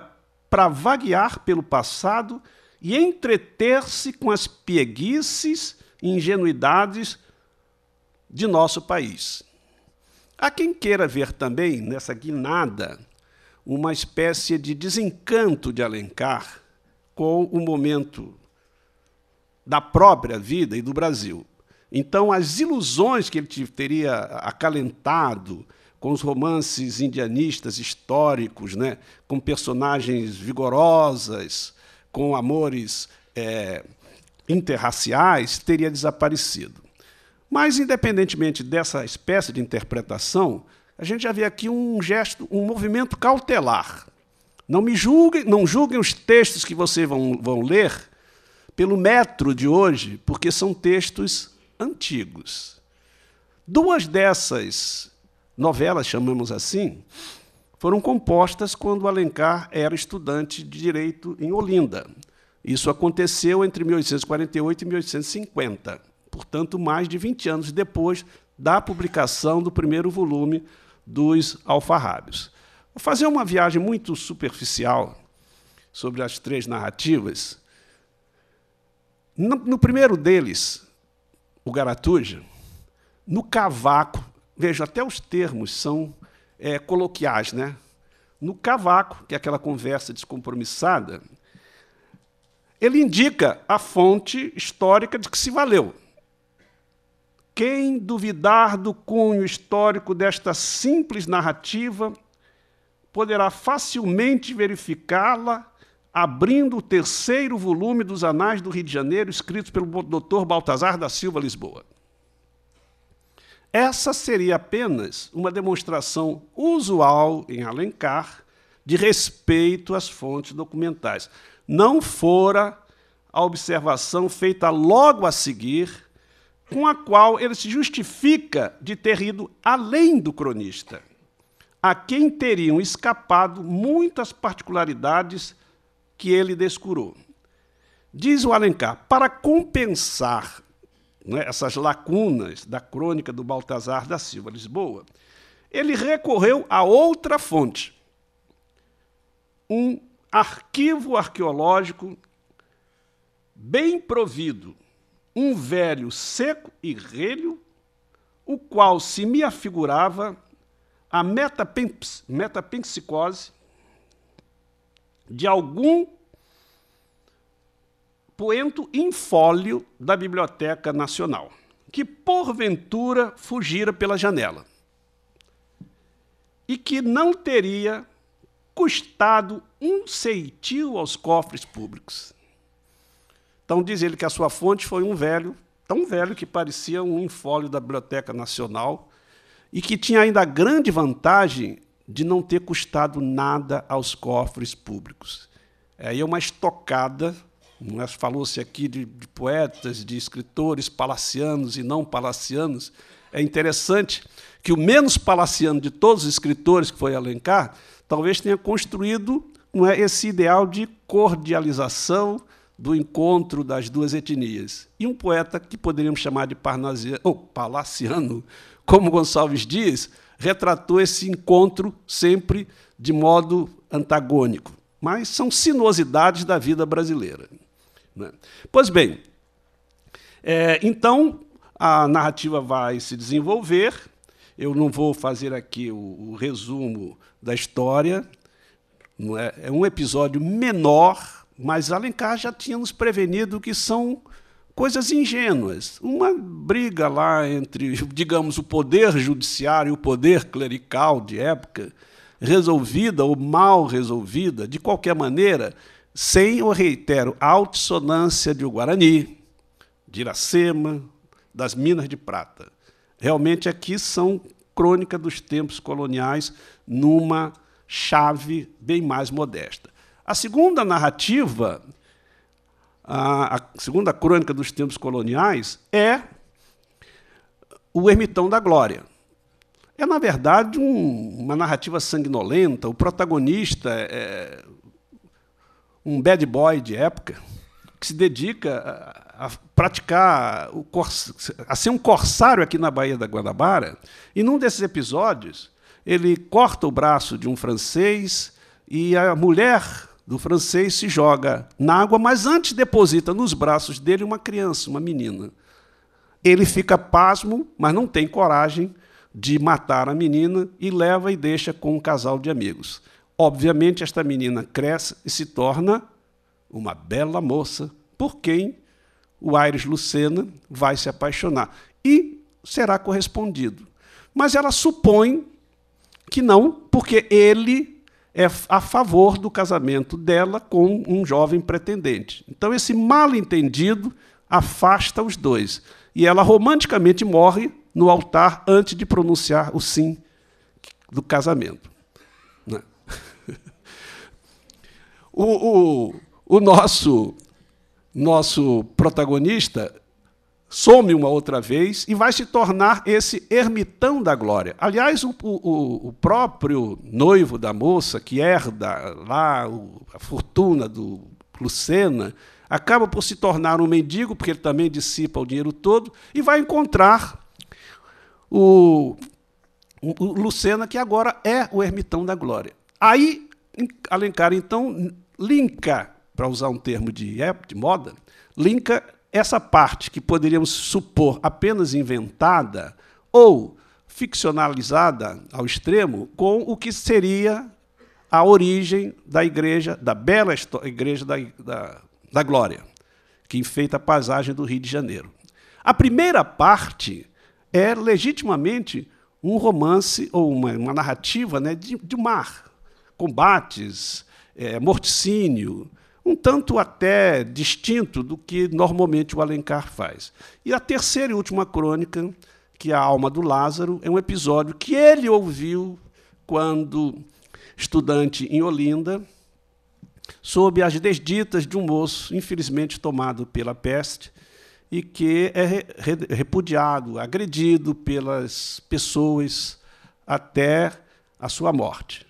para vaguear pelo passado e entreter-se com as pieguices e ingenuidades de nosso país. Há quem queira ver também nessa guinada uma espécie de desencanto de Alencar com o momento da própria vida e do Brasil. Então, as ilusões que ele teria acalentado com os romances indianistas históricos, né, com personagens vigorosas, com amores é, interraciais, teria desaparecido. Mas, independentemente dessa espécie de interpretação, a gente já vê aqui um gesto, um movimento cautelar. Não me julguem, não julguem os textos que vocês vão, vão ler pelo metro de hoje, porque são textos antigos. Duas dessas novelas, chamamos assim, foram compostas quando Alencar era estudante de direito em Olinda. Isso aconteceu entre 1848 e 1850, portanto, mais de 20 anos depois da publicação do primeiro volume dos Alfarrábios. Vou fazer uma viagem muito superficial sobre as três narrativas, no, no primeiro deles, o Garatuja, no cavaco, veja, até os termos são é, coloquiais, né? No cavaco, que é aquela conversa descompromissada, ele indica a fonte histórica de que se valeu. Quem duvidar do cunho histórico desta simples narrativa poderá facilmente verificá-la abrindo o terceiro volume dos Anais do Rio de Janeiro, escrito pelo Dr. Baltazar da Silva Lisboa. Essa seria apenas uma demonstração usual em Alencar de respeito às fontes documentais. Não fora a observação feita logo a seguir, com a qual ele se justifica de ter ido além do cronista, a quem teriam escapado muitas particularidades que ele descurou. Diz o Alencar, para compensar né, essas lacunas da crônica do Baltazar da Silva Lisboa, ele recorreu a outra fonte, um arquivo arqueológico bem provido, um velho seco e relho, o qual se me afigurava a metapensicose, de algum poento infólio da Biblioteca Nacional, que porventura fugira pela janela e que não teria custado um ceitil aos cofres públicos. Então diz ele que a sua fonte foi um velho, tão velho que parecia um infólio da Biblioteca Nacional, e que tinha ainda a grande vantagem de não ter custado nada aos cofres públicos. É aí é uma estocada, é? falou-se aqui de, de poetas, de escritores palacianos e não palacianos. É interessante que o menos palaciano de todos os escritores, que foi Alencar, talvez tenha construído não é, esse ideal de cordialização do encontro das duas etnias. E um poeta que poderíamos chamar de ou palaciano, como Gonçalves Dias, retratou esse encontro sempre de modo antagônico. Mas são sinuosidades da vida brasileira. Né? Pois bem, é, então a narrativa vai se desenvolver. Eu não vou fazer aqui o, o resumo da história. É? é um episódio menor, mas Alencar já tinha nos prevenido que são coisas ingênuas. Uma briga lá entre, digamos, o poder judiciário e o poder clerical de época, resolvida ou mal resolvida, de qualquer maneira, sem, eu reitero, a altissonância de Guarani, de Iracema, das Minas de Prata. Realmente aqui são crônica dos tempos coloniais numa chave bem mais modesta. A segunda narrativa a, a segunda crônica dos tempos coloniais, é o ermitão da glória. É, na verdade, um, uma narrativa sanguinolenta. O protagonista é, é um bad boy de época que se dedica a, a praticar, o a ser um corsário aqui na Baía da Guanabara. E num desses episódios, ele corta o braço de um francês e a mulher do francês se joga na água, mas antes deposita nos braços dele uma criança, uma menina. Ele fica pasmo, mas não tem coragem de matar a menina e leva e deixa com um casal de amigos. Obviamente, esta menina cresce e se torna uma bela moça, por quem o Aires Lucena vai se apaixonar e será correspondido. Mas ela supõe que não, porque ele é a favor do casamento dela com um jovem pretendente. Então, esse mal-entendido afasta os dois. E ela romanticamente morre no altar antes de pronunciar o sim do casamento. Né? O, o, o nosso, nosso protagonista some uma outra vez e vai se tornar esse ermitão da glória. Aliás, o, o, o próprio noivo da moça, que herda lá a fortuna do Lucena, acaba por se tornar um mendigo, porque ele também dissipa o dinheiro todo, e vai encontrar o, o Lucena, que agora é o ermitão da glória. Aí, Alencar, então, linka, para usar um termo de, é, de moda, linka essa parte que poderíamos supor apenas inventada ou ficcionalizada ao extremo com o que seria a origem da igreja, da bela igreja da, da, da glória, que enfeita a paisagem do Rio de Janeiro. A primeira parte é legitimamente um romance ou uma, uma narrativa né, de, de mar, combates, é, morticínio, um tanto até distinto do que normalmente o Alencar faz. E a terceira e última crônica, que é a alma do Lázaro, é um episódio que ele ouviu quando estudante em Olinda, sob as desditas de um moço infelizmente tomado pela peste e que é repudiado, agredido pelas pessoas até a sua morte.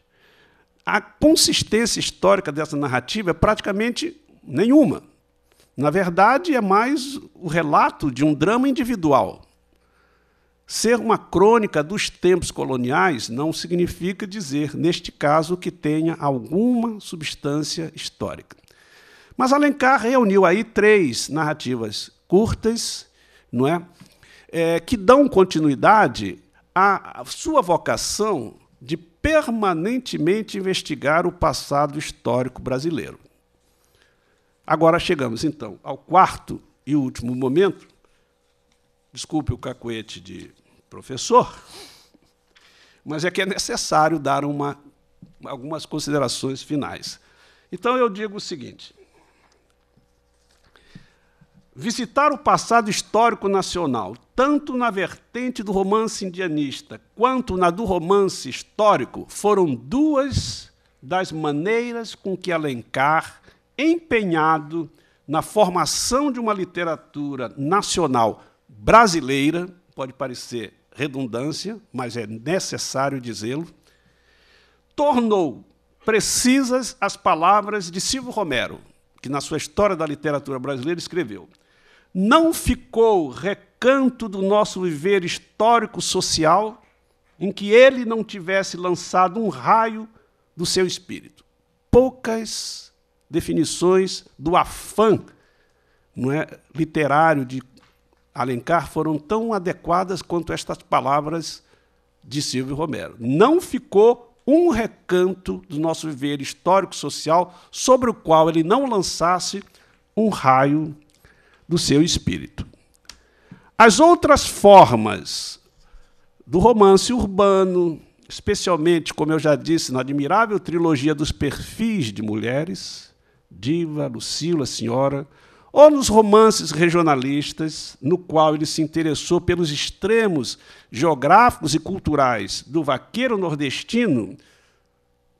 A consistência histórica dessa narrativa é praticamente nenhuma. Na verdade, é mais o relato de um drama individual. Ser uma crônica dos tempos coloniais não significa dizer, neste caso, que tenha alguma substância histórica. Mas Alencar reuniu aí três narrativas curtas, não é? é que dão continuidade à sua vocação de permanentemente investigar o passado histórico brasileiro. Agora chegamos, então, ao quarto e último momento. Desculpe o cacuete de professor, mas é que é necessário dar uma, algumas considerações finais. Então, eu digo o seguinte: Visitar o passado histórico nacional, tanto na vertente do romance indianista quanto na do romance histórico, foram duas das maneiras com que Alencar, empenhado na formação de uma literatura nacional brasileira, pode parecer redundância, mas é necessário dizê-lo, tornou precisas as palavras de Silvio Romero, que na sua História da Literatura Brasileira escreveu: não ficou recanto do nosso viver histórico social em que ele não tivesse lançado um raio do seu espírito. Poucas definições do afã não é, literário de Alencar foram tão adequadas quanto estas palavras de Silvio Romero. Não ficou um recanto do nosso viver histórico social sobre o qual ele não lançasse um raio do seu espírito. As outras formas do romance urbano, especialmente, como eu já disse, na admirável trilogia dos perfis de mulheres, Diva, Lucila, Senhora, ou nos romances regionalistas, no qual ele se interessou pelos extremos geográficos e culturais do vaqueiro nordestino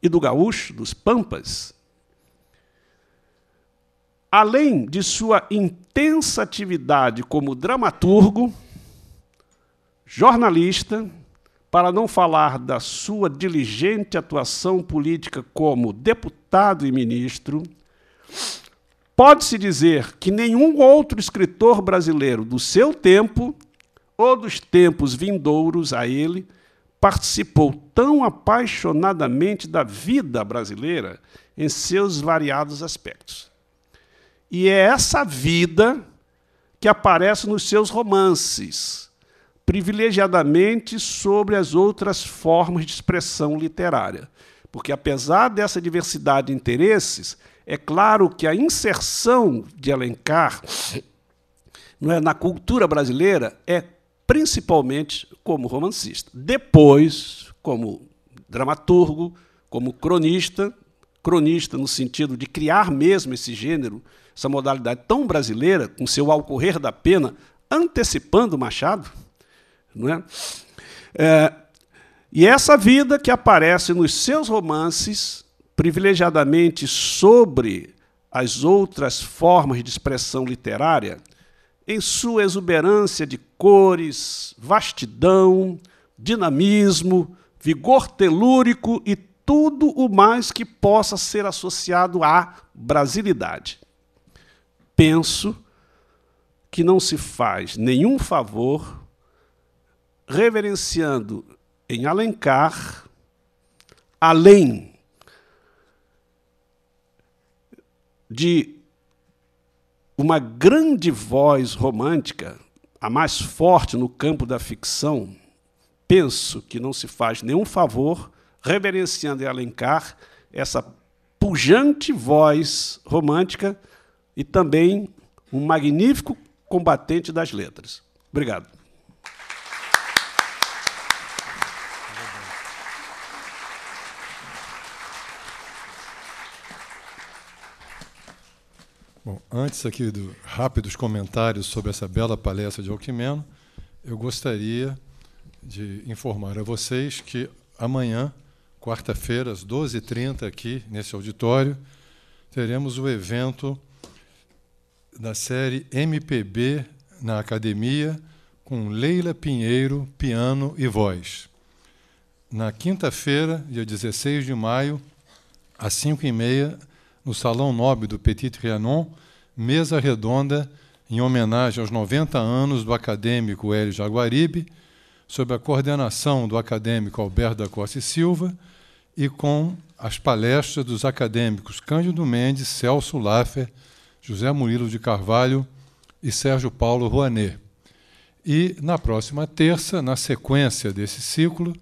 e do gaúcho, dos pampas, Além de sua intensa atividade como dramaturgo, jornalista, para não falar da sua diligente atuação política como deputado e ministro, pode-se dizer que nenhum outro escritor brasileiro do seu tempo ou dos tempos vindouros a ele participou tão apaixonadamente da vida brasileira em seus variados aspectos. E é essa vida que aparece nos seus romances, privilegiadamente sobre as outras formas de expressão literária. Porque, apesar dessa diversidade de interesses, é claro que a inserção de Alencar não é, na cultura brasileira é principalmente como romancista. Depois, como dramaturgo, como cronista, cronista no sentido de criar mesmo esse gênero essa modalidade tão brasileira, com seu alcorrer da pena, antecipando Machado. Não é? é e essa vida que aparece nos seus romances, privilegiadamente sobre as outras formas de expressão literária, em sua exuberância de cores, vastidão, dinamismo, vigor telúrico e tudo o mais que possa ser associado à brasilidade penso que não se faz nenhum favor reverenciando em Alencar, além de uma grande voz romântica, a mais forte no campo da ficção, penso que não se faz nenhum favor reverenciando em Alencar essa pujante voz romântica e também um magnífico combatente das letras. Obrigado. Bom, antes aqui de rápidos comentários sobre essa bela palestra de Alquimeno, eu gostaria de informar a vocês que amanhã, quarta-feira, às 12h30, aqui nesse auditório, teremos o evento da série MPB na Academia, com Leila Pinheiro, piano e voz. Na quinta-feira, dia 16 de maio, às 5h30, no Salão Nobre do Petit Trianon, mesa redonda em homenagem aos 90 anos do acadêmico Hélio Jaguaribe, sob a coordenação do acadêmico Alberto da Costa e Silva, e com as palestras dos acadêmicos Cândido Mendes, Celso Laffer, José Murilo de Carvalho e Sérgio Paulo Rouanet. E na próxima terça, na sequência desse ciclo,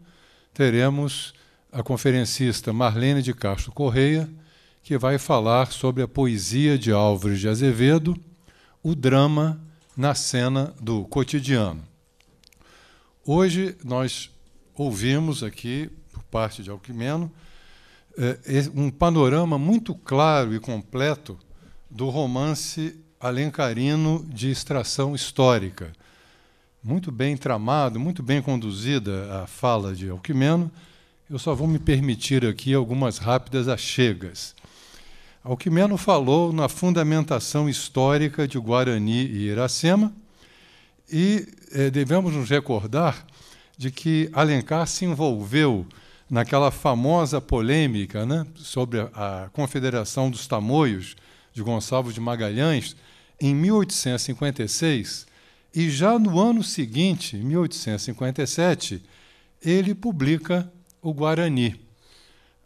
teremos a conferencista Marlene de Castro Correia, que vai falar sobre a poesia de Álvares de Azevedo, o drama na cena do cotidiano. Hoje nós ouvimos aqui, por parte de Alquimeno, eh, um panorama muito claro e completo do romance alencarino de extração histórica. Muito bem tramado, muito bem conduzida a fala de Alquimeno. Eu só vou me permitir aqui algumas rápidas achegas. Alquimeno falou na fundamentação histórica de Guarani e Iracema, e eh, devemos nos recordar de que Alencar se envolveu naquela famosa polêmica né, sobre a, a Confederação dos Tamoios, de Gonçalves de Magalhães, em 1856, e já no ano seguinte, 1857, ele publica o Guarani.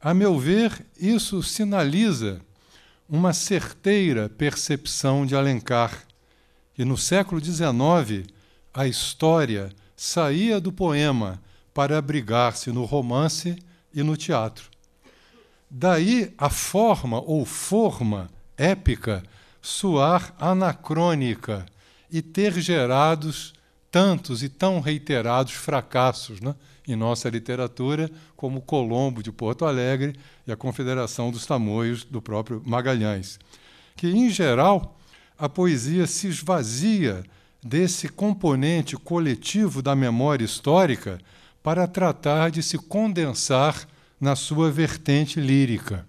A meu ver, isso sinaliza uma certeira percepção de Alencar, que no século XIX a história saía do poema para abrigar-se no romance e no teatro. Daí a forma ou forma épica soar anacrônica e ter gerados tantos e tão reiterados fracassos né, em nossa literatura, como Colombo de Porto Alegre e a Confederação dos Tamoios do próprio Magalhães. Que, em geral, a poesia se esvazia desse componente coletivo da memória histórica para tratar de se condensar na sua vertente lírica.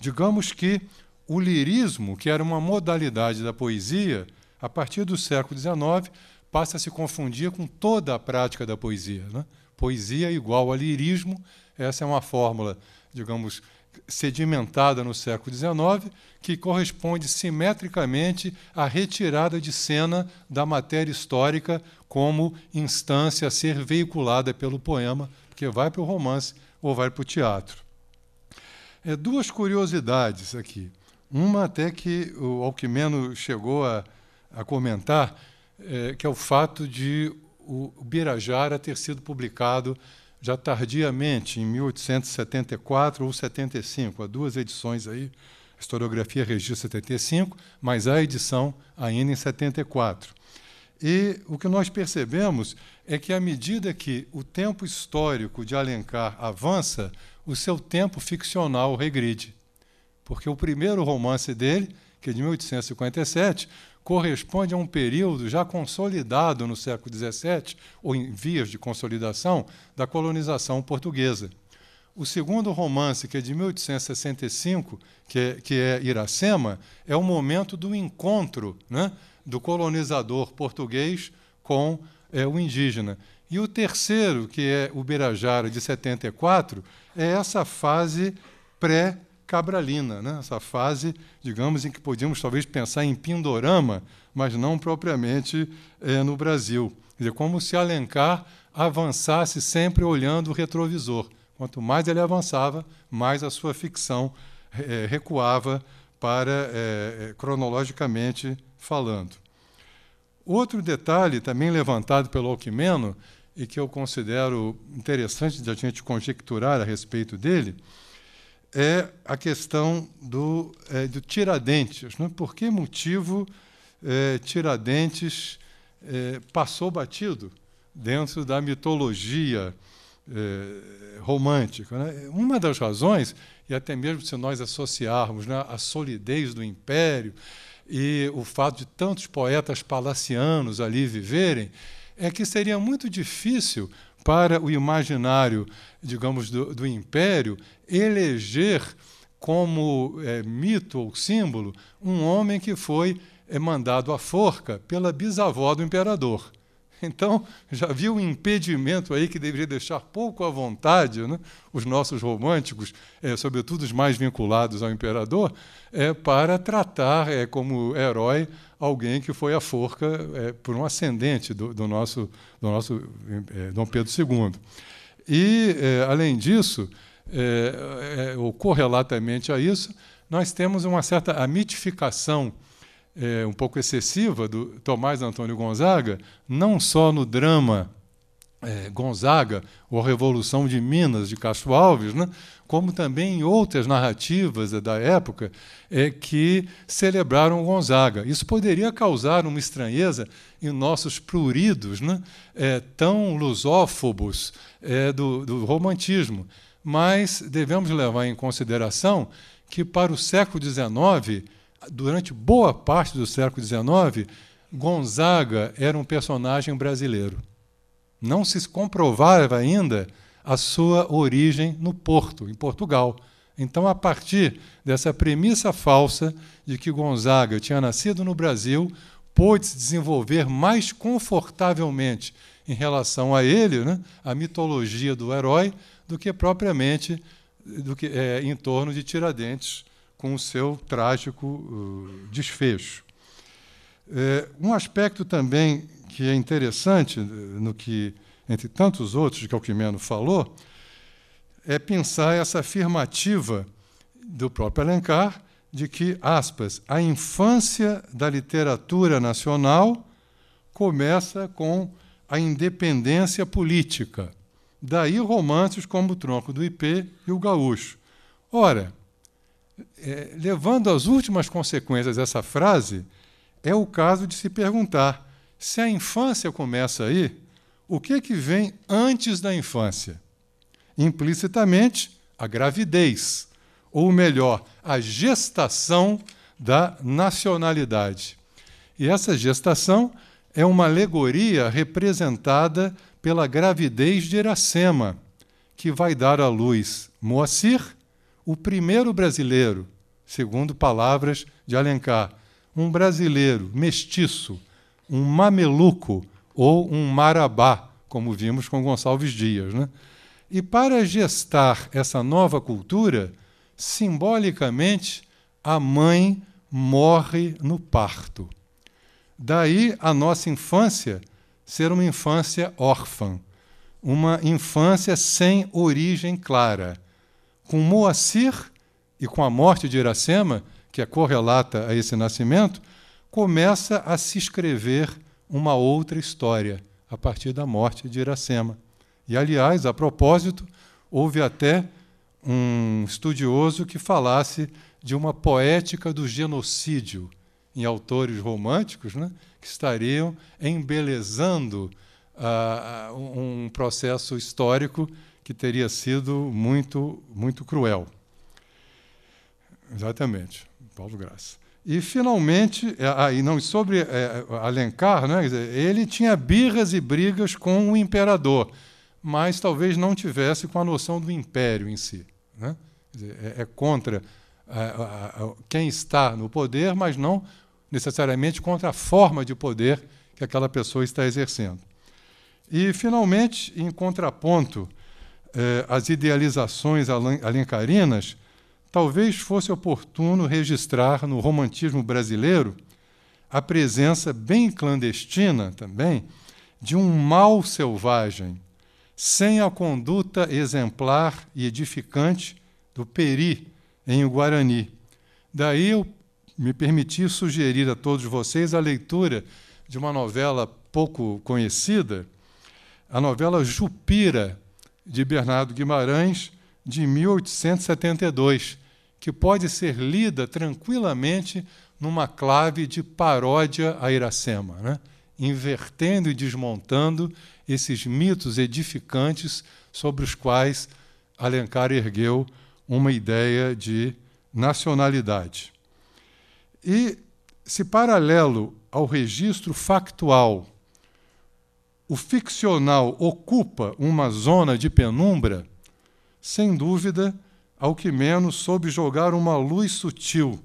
Digamos que o lirismo, que era uma modalidade da poesia, a partir do século XIX, passa a se confundir com toda a prática da poesia. Né? Poesia igual a lirismo, essa é uma fórmula, digamos, sedimentada no século XIX, que corresponde simetricamente à retirada de cena da matéria histórica como instância a ser veiculada pelo poema, que vai para o romance ou vai para o teatro. É, duas curiosidades aqui. Uma até que o Alquimeno chegou a, a comentar, é, que é o fato de o Birajara ter sido publicado já tardiamente, em 1874 ou 75, há duas edições aí, a historiografia registra 75, mas a edição ainda em 74. E o que nós percebemos é que, à medida que o tempo histórico de Alencar avança, o seu tempo ficcional regride porque o primeiro romance dele, que é de 1857, corresponde a um período já consolidado no século XVII, ou em vias de consolidação, da colonização portuguesa. O segundo romance, que é de 1865, que é, que é Iracema, é o momento do encontro né, do colonizador português com é, o indígena. E o terceiro, que é Uberajara de 74, é essa fase pré cabralina, né? essa fase, digamos, em que podíamos talvez pensar em pindorama, mas não propriamente é, no Brasil. Quer dizer, como se Alencar avançasse sempre olhando o retrovisor. Quanto mais ele avançava, mais a sua ficção é, recuava para é, cronologicamente falando. Outro detalhe também levantado pelo Alquimeno e que eu considero interessante de a gente conjecturar a respeito dele é a questão do, é, do Tiradentes. Né? Por que motivo é, Tiradentes é, passou batido dentro da mitologia é, romântica? Né? Uma das razões, e até mesmo se nós associarmos né, a solidez do império e o fato de tantos poetas palacianos ali viverem, é que seria muito difícil para o imaginário, digamos, do, do império, eleger como é, mito ou símbolo um homem que foi é, mandado à forca pela bisavó do imperador. Então, já viu um impedimento aí que deveria deixar pouco à vontade né, os nossos românticos, é, sobretudo os mais vinculados ao imperador, é, para tratar é, como herói alguém que foi à forca é, por um ascendente do, do nosso, do nosso Dom Pedro II. E, além disso, ou correlatamente a isso, nós temos uma certa mitificação é, um pouco excessiva do Tomás Antônio Gonzaga, não só no drama é, Gonzaga ou Revolução de Minas de Castro Alves, né, como também em outras narrativas da época é, que celebraram Gonzaga. Isso poderia causar uma estranheza em nossos pruridos né, é, tão lusófobos é, do, do romantismo, mas devemos levar em consideração que para o século XIX durante boa parte do século XIX, Gonzaga era um personagem brasileiro. Não se comprovava ainda a sua origem no Porto, em Portugal. Então, a partir dessa premissa falsa de que Gonzaga tinha nascido no Brasil, pôde se desenvolver mais confortavelmente em relação a ele, né, a mitologia do herói, do que propriamente do que, é, em torno de Tiradentes, com o seu trágico uh, desfecho. É, um aspecto também que é interessante, uh, no que, entre tantos outros que Alquimeno falou, é pensar essa afirmativa do próprio Alencar de que, aspas, a infância da literatura nacional começa com a independência política. Daí romances como O Tronco do IP e O Gaúcho. Ora, é, levando às últimas consequências essa frase, é o caso de se perguntar: se a infância começa aí, o que, que vem antes da infância? Implicitamente, a gravidez, ou melhor, a gestação da nacionalidade. E essa gestação é uma alegoria representada pela gravidez de Iracema, que vai dar à luz Moacir, o primeiro brasileiro segundo palavras de Alencar, um brasileiro mestiço, um mameluco ou um marabá, como vimos com Gonçalves Dias. Né? E para gestar essa nova cultura, simbolicamente, a mãe morre no parto. Daí a nossa infância ser uma infância órfã, uma infância sem origem clara. Com Moacir, e com a morte de Iracema, que é correlata a esse nascimento, começa a se escrever uma outra história a partir da morte de Iracema. E, aliás, a propósito, houve até um estudioso que falasse de uma poética do genocídio em autores românticos, né, que estariam embelezando uh, um processo histórico que teria sido muito, muito cruel. Exatamente, Paulo Graça. E, finalmente, é, aí ah, não sobre é, Alencar, né, ele tinha birras e brigas com o imperador, mas talvez não tivesse com a noção do império em si. Né? Dizer, é, é, contra é, quem está no poder, mas não necessariamente contra a forma de poder que aquela pessoa está exercendo. E, finalmente, em contraponto é, idealizações alencarinas, talvez fosse oportuno registrar no romantismo brasileiro a presença bem clandestina também de um mal selvagem, sem a conduta exemplar e edificante do peri em o Guarani. Daí eu me permiti sugerir a todos vocês a leitura de uma novela pouco conhecida, a novela Jupira, de Bernardo Guimarães, de 1872, que pode ser lida tranquilamente numa clave de paródia a Iracema, né? invertendo e desmontando esses mitos edificantes sobre os quais Alencar ergueu uma ideia de nacionalidade. E se paralelo ao registro factual, o ficcional ocupa uma zona de penumbra, sem dúvida, ao que menos soube jogar uma luz sutil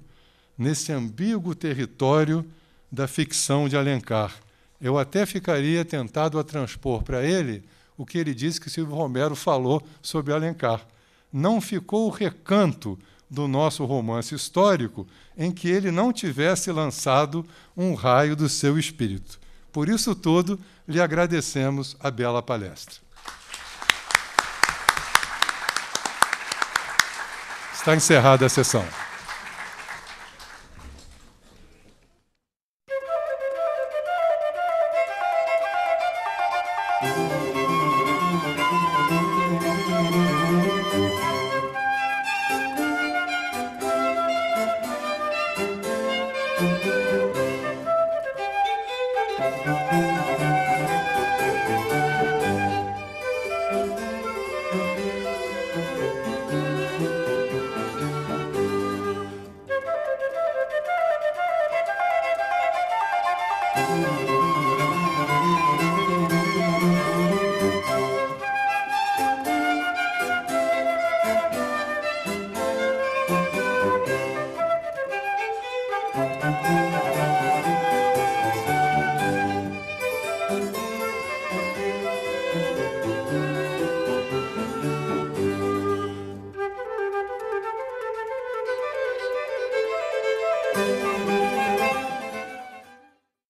nesse ambíguo território da ficção de Alencar. Eu até ficaria tentado a transpor para ele o que ele disse que Silvio Romero falou sobre Alencar. Não ficou o recanto do nosso romance histórico em que ele não tivesse lançado um raio do seu espírito. Por isso tudo, lhe agradecemos a bela palestra. Está encerrada a sessão.